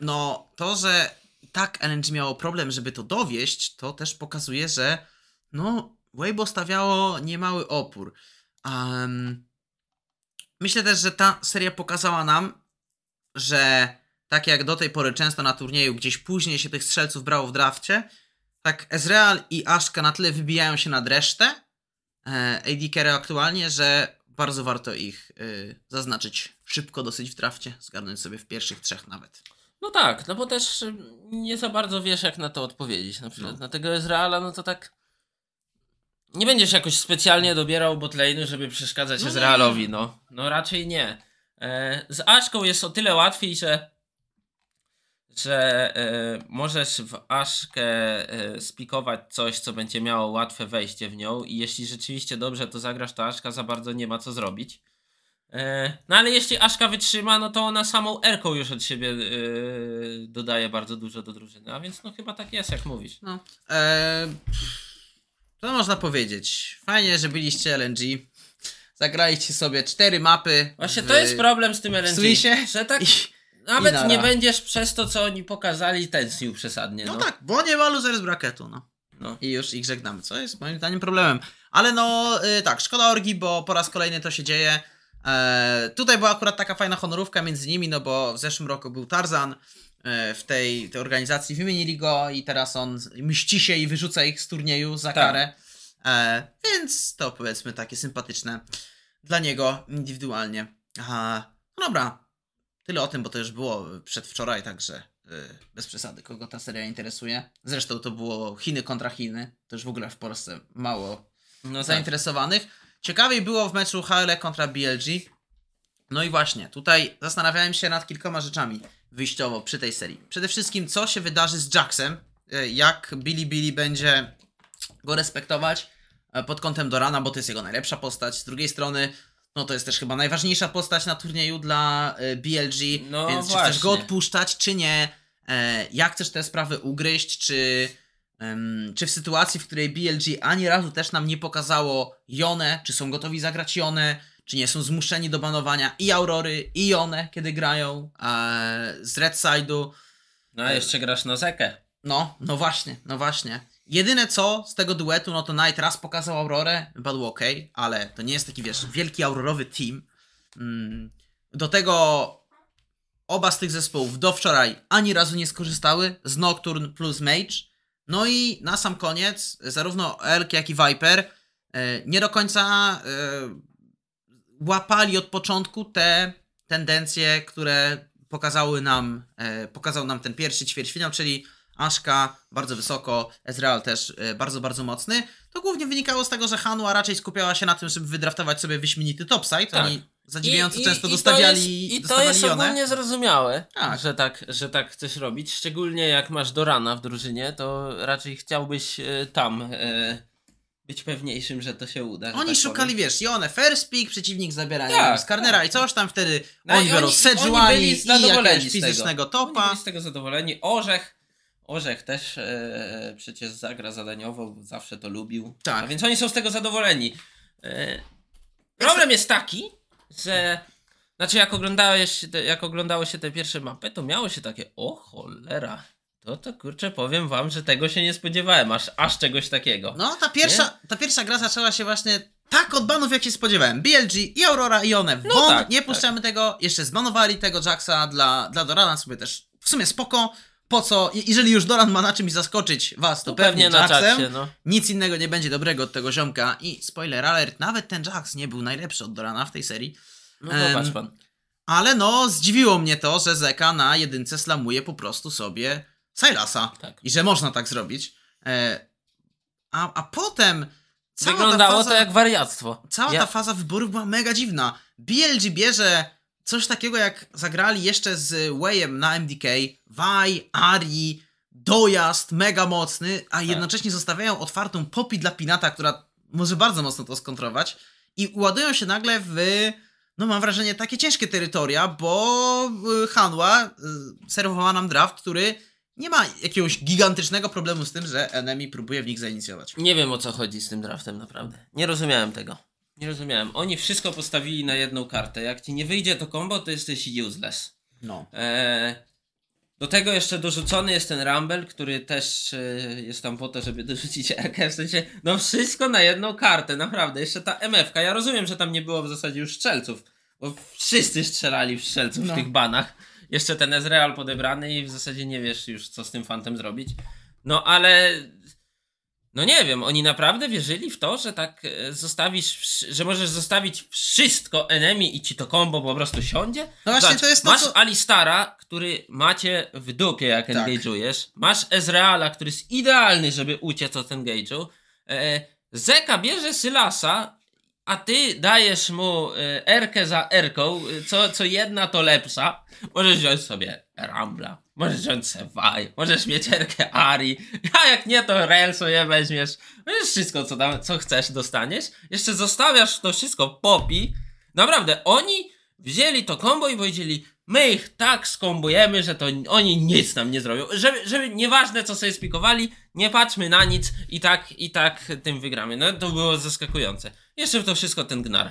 no to, że tak LNG miało problem, żeby to dowieść, to też pokazuje, że no Weibo stawiało niemały opór. Um, myślę też, że ta seria pokazała nam, że tak jak do tej pory często na turnieju gdzieś później się tych strzelców brało w drafcie, tak Ezreal i Ashka na tyle wybijają się nad resztę e, AD Carry aktualnie, że bardzo warto ich y, zaznaczyć szybko dosyć w drafcie, zgarnąć sobie w pierwszych trzech nawet. No tak, no bo też y, nie za bardzo wiesz, jak na to odpowiedzieć. Na przykład no. na tego Izraela, no to tak. Nie będziesz jakoś specjalnie dobierał botlane'u, żeby przeszkadzać no Izraelowi, no. No raczej nie. E, z Aszką jest o tyle łatwiej, że że e, możesz w Aszkę e, spikować coś, co będzie miało łatwe wejście w nią i jeśli rzeczywiście dobrze to zagrasz, to Aszka za bardzo nie ma co zrobić. E, no ale jeśli Aszka wytrzyma, no to ona samą Erką już od siebie yy, dodaje bardzo dużo do drużyny, a więc no chyba tak jest, jak mówisz. No. Eee, to można powiedzieć. Fajnie, że byliście LNG. Zagraliście sobie cztery mapy. Właśnie w, to jest problem z tym LNG. Słysie? Że tak. I, nawet i nie będziesz przez to, co oni pokazali, tęsknił przesadnie. No, no tak, bo nie ma loser z braketu, no. No. I już ich żegnamy, co jest moim zdaniem problemem. Ale no, yy, tak, szkoda orgi, bo po raz kolejny to się dzieje. E, tutaj była akurat taka fajna honorówka między nimi, no bo w zeszłym roku był Tarzan e, w tej, tej organizacji, wymienili go i teraz on mści się i wyrzuca ich z turnieju za tak. karę. E, więc to powiedzmy takie sympatyczne dla niego indywidualnie. Aha, no dobra. Tyle o tym, bo to już było przedwczoraj, także bez przesady, kogo ta seria interesuje. Zresztą to było Chiny kontra Chiny, też w ogóle w Polsce mało no tak. zainteresowanych. Ciekawiej było w meczu HL e kontra BLG. No i właśnie, tutaj zastanawiałem się nad kilkoma rzeczami wyjściowo przy tej serii. Przede wszystkim, co się wydarzy z Jaxem, e, jak Billy Billy będzie go respektować e, pod kątem Dorana, bo to jest jego najlepsza postać. Z drugiej strony, no to jest też chyba najważniejsza postać na turnieju dla BLG, no więc właśnie. czy chcesz go odpuszczać, czy nie, jak chcesz te sprawy ugryźć, czy czy w sytuacji, w której BLG ani razu też nam nie pokazało Jone, czy są gotowi zagrać Jone, czy nie są zmuszeni do banowania i Aurory, i Jone, kiedy grają e, z Red Side'u. No, a jeszcze grasz na Zekę. No, no właśnie, no właśnie. Jedyne co z tego duetu, no to Night raz pokazał Aurorę, było ok, ale to nie jest taki, wiesz, wielki aurorowy team. Mm, do tego oba z tych zespołów do wczoraj ani razu nie skorzystały z Nocturne plus Mage no i na sam koniec, zarówno Elk, jak i Viper e, nie do końca e, łapali od początku te tendencje, które pokazały nam, e, pokazał nam ten pierwszy ćwierćfinał, czyli Aszka bardzo wysoko, Ezreal też bardzo, bardzo mocny. To głównie wynikało z tego, że Hanua raczej skupiała się na tym, żeby wydraftować sobie wyśmienity topside. Tak. Oni Zadziwiająco I, często i, dostawiali. I to jest, i to jest ogólnie one. zrozumiałe, tak. Że, tak, że tak chcesz robić. Szczególnie jak masz do rana w drużynie, to raczej chciałbyś y, tam. Y, być pewniejszym, że to się uda. Oni tak szukali, powiem. wiesz, Jone first pick, przeciwnik zabierają tak, z Karnera tak. i coś tam wtedy. No oni biorą Sejuani i jakiegoś fizycznego topa. Oni byli z tego zadowoleni. Orzech Orzech też e, przecież zagra zadaniowo, zawsze to lubił. Tak. A więc oni są z tego zadowoleni. E, Problem jest taki, że... Znaczy, jak, oglądałeś, jak oglądało się te pierwsze mapy, to miało się takie, o cholera, no to kurczę, powiem wam, że tego się nie spodziewałem, aż, aż czegoś takiego. No, ta pierwsza, ta pierwsza gra zaczęła się właśnie tak od banów, jak się spodziewałem. BLG i Aurora i one. No Bond, tak, nie tak. puszczamy tak. tego. Jeszcze zbanowali tego Jacksa dla, dla Dorana, sobie też w sumie spoko po co, jeżeli już Dolan ma na czymś zaskoczyć was, to, to no pewnie, pewnie na Jacksie, no. nic innego nie będzie dobrego od tego ziomka i spoiler alert, nawet ten Jax nie był najlepszy od Dolana w tej serii. No popatrz um, pan. Ale no, zdziwiło mnie to, że Zeka na jedynce slamuje po prostu sobie Silasa tak. i że można tak zrobić. E, a, a potem... Cała Wyglądało faza, to jak wariactwo. Cała ja... ta faza wyborów była mega dziwna. BLG bierze coś takiego jak zagrali jeszcze z Wayem na MDK, Waj, Ari, dojazd mega mocny, a tak. jednocześnie zostawiają otwartą popi dla Pinata, która może bardzo mocno to skontrować i ładują się nagle w, no mam wrażenie, takie ciężkie terytoria, bo y, Hanła y, serwowała nam draft, który nie ma jakiegoś gigantycznego problemu z tym, że Enemy próbuje w nich zainicjować. Nie wiem o co chodzi z tym draftem, naprawdę. Nie rozumiałem tego. Nie rozumiałem. Oni wszystko postawili na jedną kartę. Jak ci nie wyjdzie to combo, to jesteś useless. No. Eee, do tego jeszcze dorzucony jest ten Rumble, który też e, jest tam po to, żeby dorzucić RK. W sensie, no wszystko na jedną kartę, naprawdę. Jeszcze ta MF. -ka. Ja rozumiem, że tam nie było w zasadzie już strzelców, bo wszyscy strzelali w strzelców no. w tych banach. Jeszcze ten Ezreal podebrany i w zasadzie nie wiesz już, co z tym fantem zrobić. No ale no nie wiem, oni naprawdę wierzyli w to, że tak e, zostawisz, że możesz zostawić wszystko enemy i ci to combo po prostu siądzie? No właśnie Zobacz, to jest to, Masz co... Alistara, który macie w dupie jak tak. engage'ujesz. Masz Ezreala, który jest idealny, żeby uciec od engage'u. E, Zeka bierze Sylasa, a ty dajesz mu e, Erkę za Erką, co, co jedna to lepsza. Możesz wziąć sobie Rambla, możesz wziąć Sefaj, możesz mieć Erkę Ari, a jak nie, to Relso weźmiesz. Wiesz, wszystko, co, tam, co chcesz, dostaniesz. Jeszcze zostawiasz to wszystko Popi. Naprawdę, oni wzięli to kombo i powiedzieli, my ich tak skombujemy, że to oni nic nam nie zrobią. Żeby, żeby nieważne, co sobie spikowali, nie patrzmy na nic i tak, i tak tym wygramy. No to było zaskakujące. Jeszcze w to wszystko ten gnar.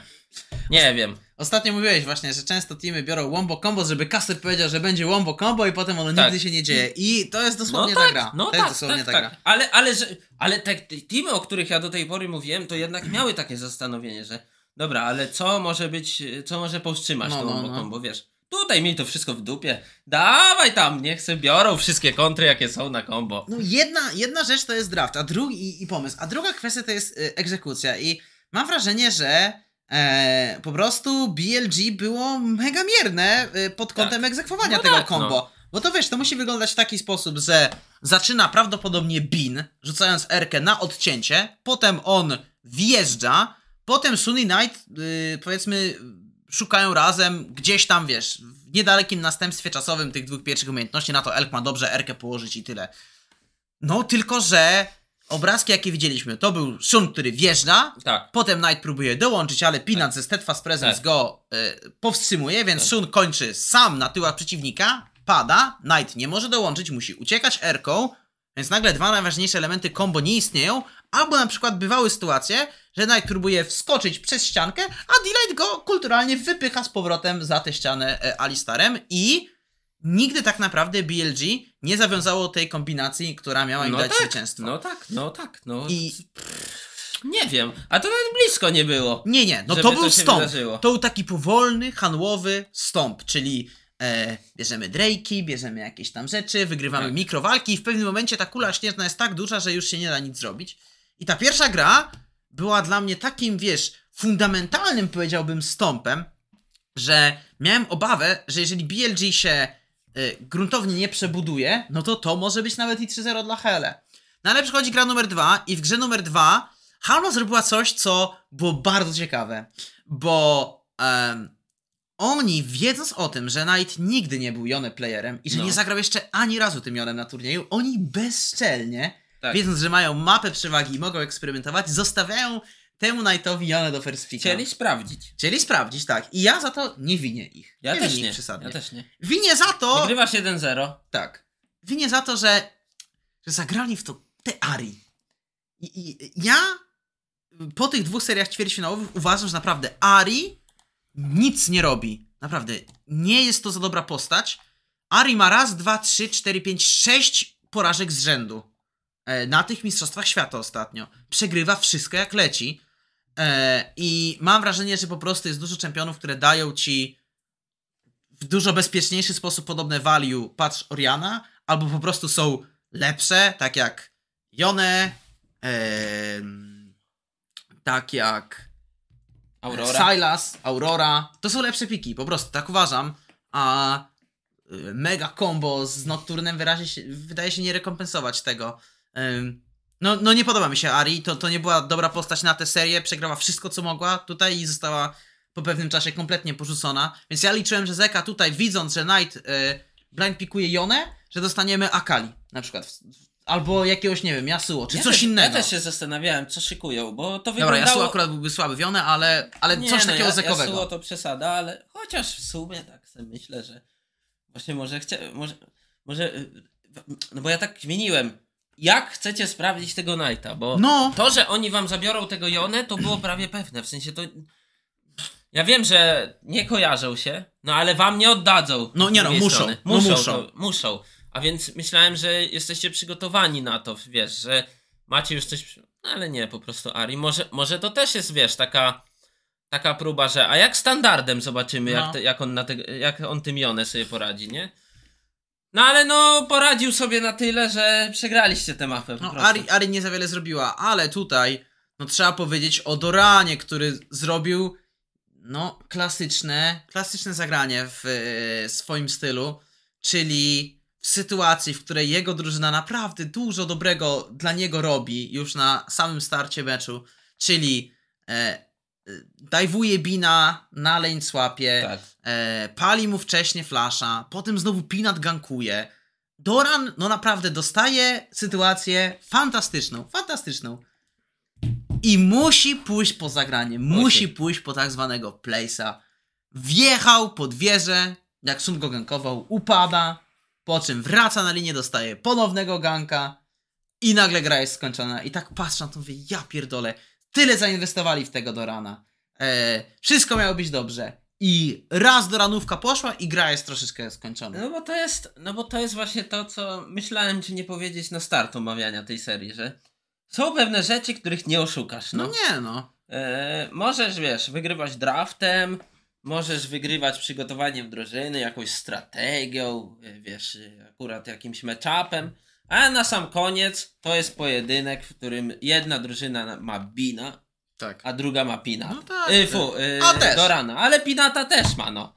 Nie wiem. Ostatnio mówiłeś właśnie, że często teamy biorą Wombo Combo, żeby Caster powiedział, że będzie Wombo Combo i potem ono tak. nigdy się nie dzieje. I to jest dosłownie no tak, ta gra. No to tak, jest dosłownie tak, ta tak. gra. Ale, ale, że, ale te teamy, o których ja do tej pory mówiłem, to jednak miały takie zastanowienie, że dobra, ale co może być, co może powstrzymać no, to no, Wombo no, Combo, wiesz? Tutaj mi to wszystko w dupie. Dawaj tam, niech sobie biorą wszystkie kontry, jakie są na combo. No jedna, jedna rzecz to jest draft, a drugi i, i pomysł, a druga kwestia to jest y, egzekucja i mam wrażenie, że E, po prostu BLG było mega mierne y, pod tak. kątem tak. egzekwowania no tego tak, combo. No. Bo to wiesz, to musi wyglądać w taki sposób, że zaczyna prawdopodobnie Bin, rzucając erkę na odcięcie, potem on wjeżdża, potem Sunny Knight, y, powiedzmy, szukają razem gdzieś tam, wiesz, w niedalekim następstwie czasowym tych dwóch pierwszych umiejętności, na to Elk ma dobrze erkę położyć i tyle. No, tylko że obrazki, jakie widzieliśmy, to był Shun, który wjeżdża, tak. potem Knight próbuje dołączyć, ale Pinat tak. ze Steadfast Presence tak. go y, powstrzymuje, więc tak. Shun kończy sam na tyłach przeciwnika, pada, Knight nie może dołączyć, musi uciekać erką, więc nagle dwa najważniejsze elementy combo nie istnieją, albo na przykład bywały sytuacje, że Knight próbuje wskoczyć przez ściankę, a Delight go kulturalnie wypycha z powrotem za tę ścianę e, Alistarem i nigdy tak naprawdę BLG nie zawiązało tej kombinacji, która miała im no dać tak, zwycięstwo. No tak, no tak, no. I... Nie wiem, a to nawet blisko nie było. Nie, nie, no to był stomp. stąp. To był taki powolny, hanłowy stąp, czyli e, bierzemy Drake'i, bierzemy jakieś tam rzeczy, wygrywamy tak. mikrowalki i w pewnym momencie ta kula śnieżna jest tak duża, że już się nie da nic zrobić. I ta pierwsza gra była dla mnie takim, wiesz, fundamentalnym powiedziałbym stąpem, że miałem obawę, że jeżeli BLG się Y, gruntownie nie przebuduje, no to to może być nawet i 3-0 dla Hele. No ale przychodzi gra numer 2 i w grze numer 2 Halo zrobiła coś, co było bardzo ciekawe, bo um, oni wiedząc o tym, że Knight nigdy nie był Jone playerem i że no. nie zagrał jeszcze ani razu tym Jonem na turnieju, oni bezczelnie, tak. wiedząc, że mają mapę przewagi i mogą eksperymentować, zostawiają temu Knightowi Jana do First Picka. Chcieli sprawdzić. Chcieli sprawdzić, tak. I ja za to nie winię ich. Ja nie też nie. Przesadnie. Ja też nie. Winię za to... Wygrywasz 1-0. Tak. Winię za to, że, że zagrali w to te Ari. I, i, ja po tych dwóch seriach ćwierćfinałowych uważam, że naprawdę Ari nic nie robi. Naprawdę, nie jest to za dobra postać. Ari ma raz, dwa, trzy, cztery, pięć, sześć porażek z rzędu. E, na tych Mistrzostwach Świata ostatnio. Przegrywa wszystko jak leci. E, I mam wrażenie, że po prostu jest dużo czempionów, które dają ci w dużo bezpieczniejszy sposób podobne value, patrz Oriana, albo po prostu są lepsze, tak jak Jone, tak jak Aurora. Silas, Aurora. To są lepsze piki, po prostu, tak uważam. A e, mega combo z Nocturnem wyraźnie się, wydaje się nie rekompensować tego. Um, no, no nie podoba mi się Ari, to, to nie była dobra postać na tę serię, przegrała wszystko co mogła tutaj i została po pewnym czasie kompletnie porzucona, więc ja liczyłem, że Zeka tutaj widząc, że Knight y, blind pikuje Jonę, że dostaniemy Akali na przykład, albo jakiegoś, nie wiem, Yasuo, czy ja coś innego. Ja też się zastanawiałem, co szykują, bo to wyglądało... Dobra, Yasuo akurat byłby słaby w Jonę, ale, ale nie, coś no, takiego ja, Zekowego. Yasuo to przesada, ale chociaż w sumie tak sobie myślę, że właśnie może chcia... może... może... E, no bo ja tak zmieniłem jak chcecie sprawdzić tego Knighta, bo no. to, że oni wam zabiorą tego Jonę, to było prawie pewne. W sensie to. Ja wiem, że nie kojarzą się, no ale wam nie oddadzą. No nie no, no, muszą. Muszą. No, muszą. To, muszą. A więc myślałem, że jesteście przygotowani na to, wiesz, że macie już coś. No ale nie, po prostu Ari. Może, może to też jest, wiesz, taka taka próba, że a jak standardem zobaczymy, no. jak, te, jak, on na te, jak on tym Jonę sobie poradzi, nie? No ale no, poradził sobie na tyle, że przegraliście tę mapę. No, Ari, Ari nie za wiele zrobiła, ale tutaj no trzeba powiedzieć o Doranie, który zrobił no klasyczne, klasyczne zagranie w e, swoim stylu, czyli w sytuacji, w której jego drużyna naprawdę dużo dobrego dla niego robi już na samym starcie meczu, czyli e, Y, dajwuje Bina na lane słapie, tak. e, pali mu wcześniej flasza, potem znowu Pinat gankuje. Doran, no naprawdę, dostaje sytuację fantastyczną, fantastyczną. I musi pójść po zagranie, musi, musi pójść po tak zwanego place'a. Wjechał pod wieżę, jak Sun go gankował, upada, po czym wraca na linię, dostaje ponownego ganka i nagle gra jest skończona. I tak patrzę na to, mówię, ja pierdolę, Tyle zainwestowali w tego do rana. E, wszystko miało być dobrze. I raz do ranówka poszła i gra jest troszeczkę skończona. No bo to jest, no bo to jest właśnie to, co myślałem ci nie powiedzieć na start omawiania tej serii, że są pewne rzeczy, których nie oszukasz. No, no nie no. E, możesz, wiesz, wygrywać draftem, możesz wygrywać przygotowaniem drużyny, jakąś strategią, e, wiesz, e, akurat jakimś meczapem, a na sam koniec to jest pojedynek, w którym jedna drużyna ma Bina, tak. a druga ma Pina. No tak. Y, fu, y, a też. Do rana. Ale Pinata też ma, no.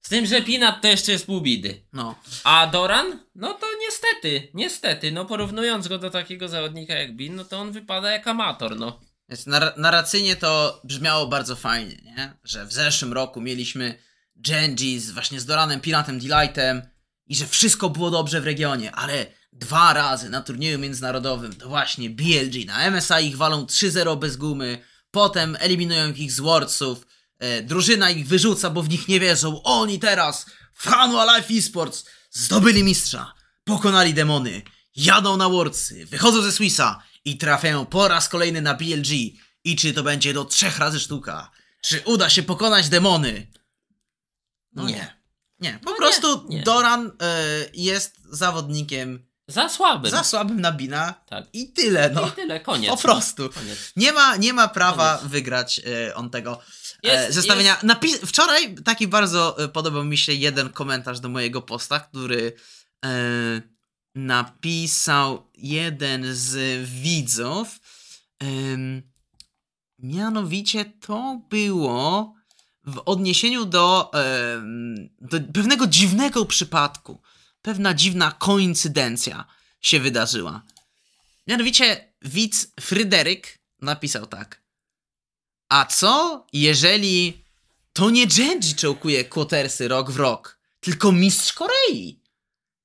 Z tym, że Pinat to jeszcze jest pół bidy. No. A Doran? No to niestety, niestety, no porównując go do takiego zawodnika jak Bin, no to on wypada jak amator, no. Więc nar narracyjnie to brzmiało bardzo fajnie, nie? Że w zeszłym roku mieliśmy Genji z właśnie z Doranem, Pinatem, Delightem i że wszystko było dobrze w regionie, ale dwa razy na turnieju międzynarodowym, to właśnie BLG. Na MSA ich walą 3-0 bez gumy, potem eliminują ich z Wordsów, e, drużyna ich wyrzuca, bo w nich nie wierzą. Oni teraz, Fanu Alive Esports, zdobyli mistrza, pokonali demony, jadą na Wordsy, wychodzą ze Swissa i trafiają po raz kolejny na BLG. I czy to będzie do trzech razy sztuka? Czy uda się pokonać demony? No, no nie. Nie, po no prostu nie, nie. Doran y, jest zawodnikiem za słabym. Za słabym na Bina tak. i tyle, no. I tyle, koniec. Po prostu. Koniec. Nie, ma, nie ma prawa koniec. wygrać y, on tego e, jest, zestawienia. Jest. Wczoraj taki bardzo e, podobał mi się jeden komentarz do mojego posta, który napisał jeden z widzów. mianowicie to było w odniesieniu do, do pewnego dziwnego przypadku pewna dziwna koincydencja się wydarzyła. Mianowicie widz Fryderyk napisał tak. A co, jeżeli to nie Genji czołkuje Quatersy rok w rok, tylko mistrz Korei?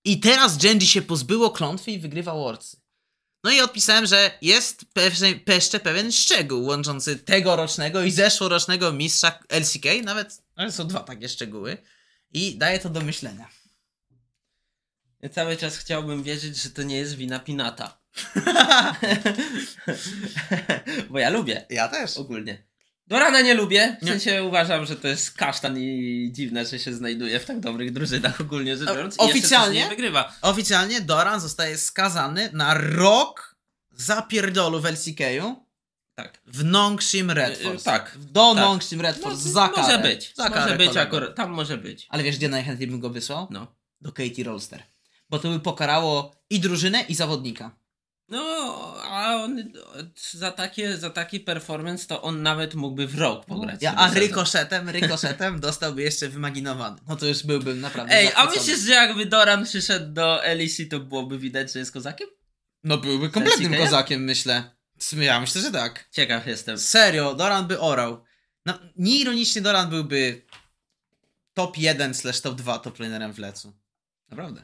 I teraz Genji się pozbyło klątwy i wygrywa Worcy. No i odpisałem, że jest jeszcze pewien szczegół łączący tegorocznego i zeszłorocznego mistrza LCK, nawet są dwa takie szczegóły i daje to do myślenia. Ja cały czas chciałbym wierzyć, że to nie jest wina Pinata. Bo ja lubię. Ja też. Ogólnie. Dorana nie lubię. W nie. sensie uważam, że to jest kasztan i dziwne, że się znajduje w tak dobrych drużynach ogólnie rzecz biorąc. Oficjalnie, nie wygrywa. oficjalnie Doran zostaje skazany na rok zapierdolu w LCK-u. Tak. W Nongshim y, y, Red Force. Tak. Do tak. Nongshim Red no, Force. No, za karę. Może być. Za karę może być akurat. Tam może być. Ale wiesz, gdzie najchętniej bym go wysłał? No. Do Katie Rolster bo to by pokarało i drużynę, i zawodnika. No, a on za, takie, za taki performance to on nawet mógłby w rok pograć. Ja, a rykoszetem, rykoszetem dostałby jeszcze wymaginowany. No to już byłbym naprawdę Ej, zachwycony. a myślisz, że jakby Doran przyszedł do Elisi, to byłoby widać, że jest kozakiem? No byłby kompletnym kozakiem, myślę. Ja myślę, że tak. Ciekaw jestem. Serio, Doran by orał. No, nieironicznie Doran byłby top 1 slash top 2 top lanerem w lecu. Naprawdę.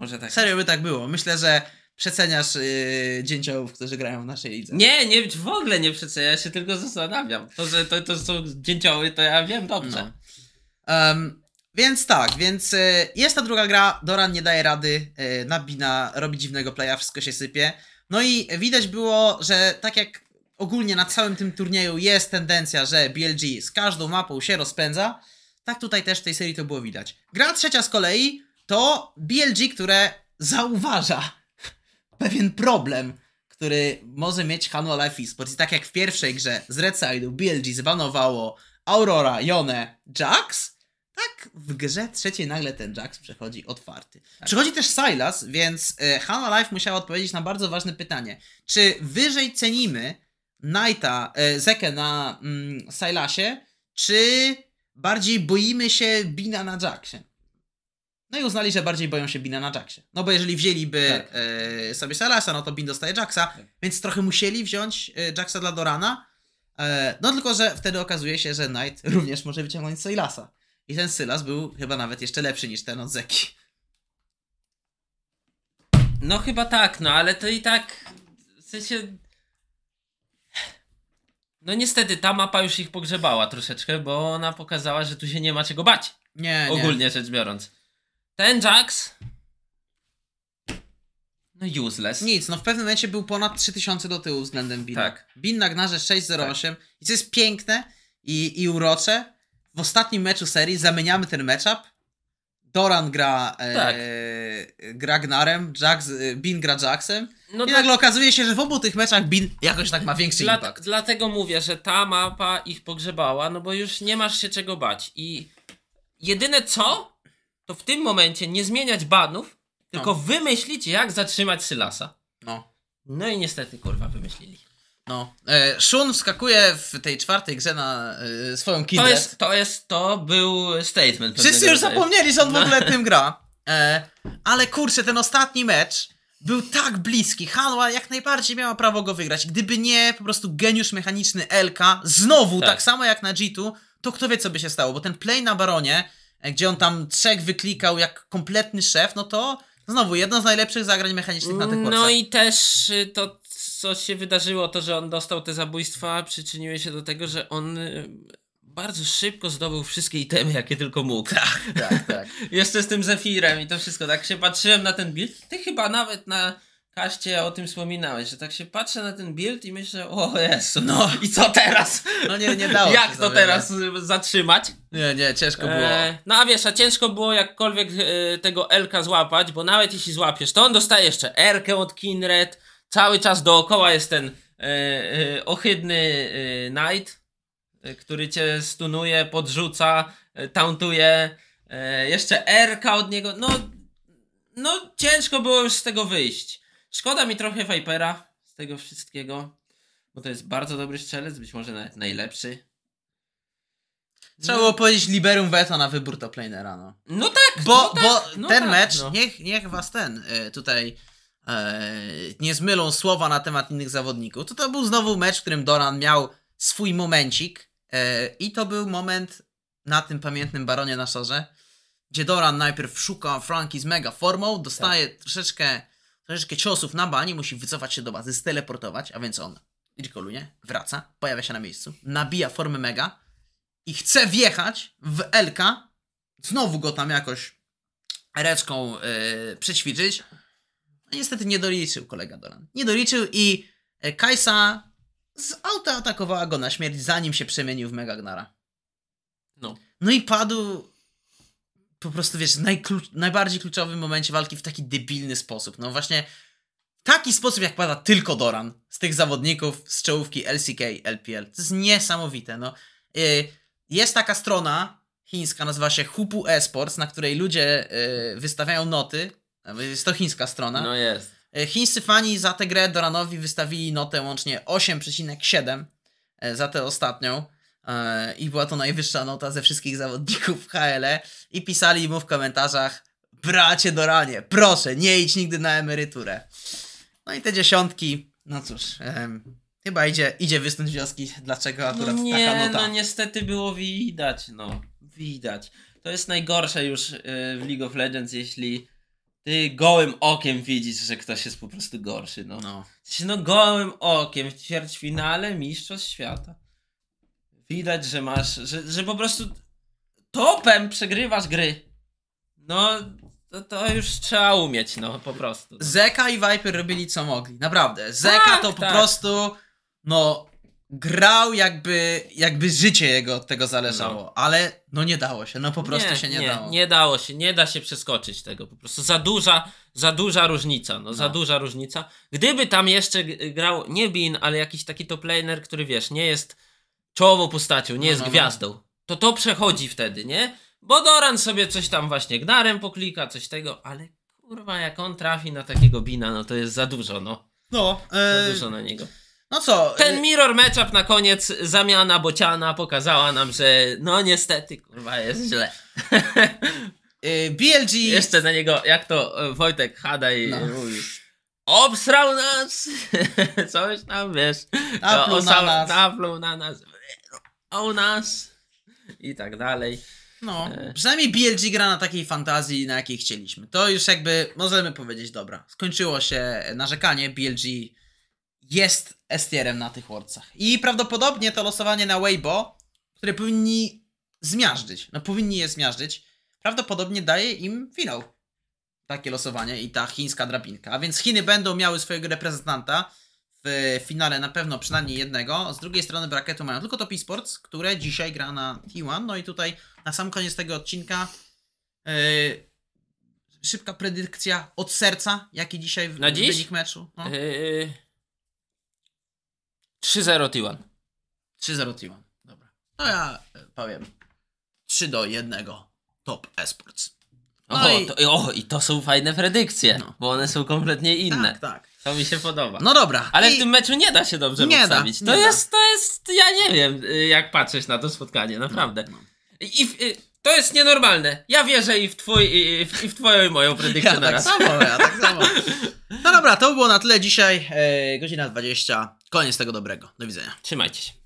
Może tak. Serio by tak było. Myślę, że przeceniasz yy, dzięciołów, którzy grają w naszej lidze. Nie, nie, w ogóle nie przeceniasz, się tylko zastanawiam. To, że to, to są dzięcioły, to ja wiem dobrze. No. Um, więc tak, więc y, jest ta druga gra, Doran nie daje rady, y, nabina, robi dziwnego playa, wszystko się sypie. No i widać było, że tak jak ogólnie na całym tym turnieju jest tendencja, że BLG z każdą mapą się rozpędza, tak tutaj też w tej serii to było widać. Gra trzecia z kolei to BLG, które zauważa pewien problem, który może mieć Hanu Life Esports. I tak jak w pierwszej grze z Redside'u BLG zbanowało Aurora, Yone, Jax, tak w grze trzeciej nagle ten Jax przechodzi otwarty. Tak. Przychodzi też Silas, więc y, e, Hanu Life musiała odpowiedzieć na bardzo ważne pytanie. Czy wyżej cenimy Knighta, e, Zekę na mm, Silasie, czy bardziej boimy się Bina na Jaxie? No i uznali, że bardziej boją się Bina na Jacksie. No bo jeżeli wzięliby tak. e, sobie Salasa, no to Bin dostaje Jacksa, tak. więc trochę musieli wziąć e, Jacksa dla Dorana. E, no tylko, że wtedy okazuje się, że Knight również może wyciągnąć Sylasa. I ten Sylas był chyba nawet jeszcze lepszy niż ten od Zeki. No chyba tak, no ale to i tak w sensie... No niestety ta mapa już ich pogrzebała troszeczkę, bo ona pokazała, że tu się nie ma czego bać. Nie, Ogólnie nie. rzecz biorąc. Ten Jax. No useless. Nic, no w pewnym momencie był ponad 3000 do tyłu względem Bina. Tak. Bin na Gnarze 608 tak. i co jest piękne i, i urocze, w ostatnim meczu serii zamieniamy ten matchup. Doran gra, e, tak. gra Gnarem, Jax, e, Bin gra Jaxem. No I tak, nagle okazuje się, że w obu tych meczach Bin jakoś tak ma większy dla, impact. Dlatego mówię, że ta mapa ich pogrzebała, no bo już nie masz się czego bać. I jedyne co, to w tym momencie nie zmieniać banów, tylko no. wymyślić, jak zatrzymać Sylasa. No. No i niestety, kurwa, wymyślili. No. E, Shun wskakuje w tej czwartej grze na e, swoją kidret. To jest, to jest, to był statement. Wszyscy już zapomnieli, że on no. w ogóle tym gra. E, ale kurczę, ten ostatni mecz był tak bliski. Hanwa jak najbardziej miała prawo go wygrać. Gdyby nie po prostu geniusz mechaniczny Elka, znowu tak, tak samo jak na Jitu, to kto wie, co by się stało, bo ten play na Baronie gdzie on tam trzech wyklikał jak kompletny szef, no to znowu jedno z najlepszych zagrań mechanicznych na tych No i też y, to, co się wydarzyło, to, że on dostał te zabójstwa, przyczyniły się do tego, że on y, bardzo szybko zdobył wszystkie itemy, jakie tylko mógł. Tak, tak, tak. Jeszcze z tym Zefirem i to wszystko. Tak się patrzyłem na ten build. Ty chyba nawet na Kaście o tym wspominałeś, że tak się patrzę na ten build i myślę, o Jezu, no i co teraz? No nie, nie dało Jak to teraz y, zatrzymać? Nie, nie, ciężko było. E, no a wiesz, a ciężko było jakkolwiek e, tego Elka złapać, bo nawet jeśli złapiesz, to on dostaje jeszcze Erkę od Kinred, cały czas dookoła jest ten e, ohydny Knight, który cię stunuje, podrzuca, tauntuje, jeszcze Erka od niego, no, no ciężko było już z tego wyjść. Szkoda mi trochę Vipera z tego wszystkiego, bo to jest bardzo dobry strzelec, być może nawet najlepszy. Trzeba no. było powiedzieć liberum veto na wybór toplanera, no. No tak, bo, no tak, bo no ten tak, mecz, no. niech, niech was ten e, tutaj e, nie zmylą słowa na temat innych zawodników. To to był znowu mecz, w którym Doran miał swój momencik e, i to był moment na tym pamiętnym baronie na szorze, gdzie Doran najpierw szuka Franki z mega formą, dostaje tak. troszeczkę troszeczkę ciosów na bani, musi wycofać się do bazy, steleportować, a więc on, Rikolunie, wraca, pojawia się na miejscu, nabija formę mega i chce wjechać w Elka, znowu go tam jakoś reczką yy, przećwiczyć. No niestety nie doliczył kolega Dolan. Nie doliczył i e, Kajsa z auta atakowała go na śmierć, zanim się przemienił w Megagnara. No. No i padł po prostu, wiesz, najklu- najbardziej kluczowym momencie walki w taki debilny sposób. No właśnie taki sposób, jak pada tylko Doran z tych zawodników z czołówki LCK, LPL. To jest niesamowite, no. Y, jest taka strona chińska, nazywa się Hupu Esports, na której ludzie y, wystawiają noty. Jest to chińska strona. No jest. Y, chińscy fani za tę grę Doranowi wystawili notę łącznie 8,7 za tę ostatnią. E, I była to najwyższa nota ze wszystkich zawodników w e. I pisali mu w komentarzach: Bracie Doranie, proszę, nie idź nigdy na emeryturę. No i te dziesiątki, no cóż, em, chyba idzie, idzie wysnuć wnioski, dlaczego no akurat no nie, taka nota. No niestety było widać, no widać. To jest najgorsze już y, w League of Legends, jeśli ty gołym okiem widzisz, że ktoś jest po prostu gorszy. No, no. no gołym okiem w ćwierćfinale Mistrzostw Świata. Widać, że masz, że, że po prostu topem przegrywasz gry. No, to, to już trzeba umieć, no po prostu. Zeka i Viper robili co mogli, naprawdę. Zeka tak, to po tak. prostu, no, grał jakby, jakby życie jego od tego zależało, no. ale no nie dało się, no po prostu nie, się nie, nie, dało. Nie dało się, nie da się przeskoczyć tego, po prostu za duża, za duża różnica, no, no. za duża różnica. Gdyby tam jeszcze grał, nie Bin, ale jakiś taki toplaner, który wiesz, nie jest czołową postacią, nie jest no, no, no, gwiazdą, to to przechodzi wtedy, nie? Bo Doran sobie coś tam właśnie gnarem poklika, coś tego, ale kurwa, jak on trafi na takiego Bina, no to jest za dużo, no. No. E... Za dużo na niego. No co? Ten e, mirror matchup na koniec, zamiana bociana pokazała nam, że no niestety, kurwa, jest źle. E, BLG. Jeszcze na niego, jak to e, Wojtek Hadaj no. mówi. Obsrał nas! Coś tam wiesz. Napluł na nas. Napluł na nas u nas i tak dalej. No, e. przynajmniej BLG gra na takiej fantazji, na jakiej chcieliśmy. To już jakby możemy powiedzieć, dobra, skończyło się narzekanie, BLG jest estierem na tych worcach. I prawdopodobnie to losowanie na Weibo, które powinni zmiażdżyć, no powinni je zmiażdżyć, prawdopodobnie daje im finał. Takie losowanie i ta chińska drabinka. A więc Chiny będą miały swojego reprezentanta, w finale na pewno przynajmniej jednego. Z drugiej strony braketu mają tylko Top Esports, które dzisiaj gra na T1. No i tutaj na sam koniec tego odcinka yy, szybka predykcja od serca, jaki dzisiaj w, na dziś? wynik meczu. No. Yy, 3-0 T1. 3-0 T1, dobra. No ja e, powiem 3 do 1 Top Esports. No Oho, i... To, o, i to są fajne predykcje, no. bo one są kompletnie inne. Tak, tak. To mi się podoba. No dobra. Ale I... w tym meczu nie da się dobrze nie postawić. Da, nie to da. jest, to jest, ja nie wiem, y, jak patrzeć na to spotkanie, naprawdę. No, no. I, w, i y, to jest nienormalne. Ja wierzę i w, twój, i w, i w twoją i moją predykcję ja na tak raz. Samo, ja tak samo. No dobra, to było na tyle dzisiaj. E, godzina 20. Koniec tego dobrego. Do widzenia. Trzymajcie się.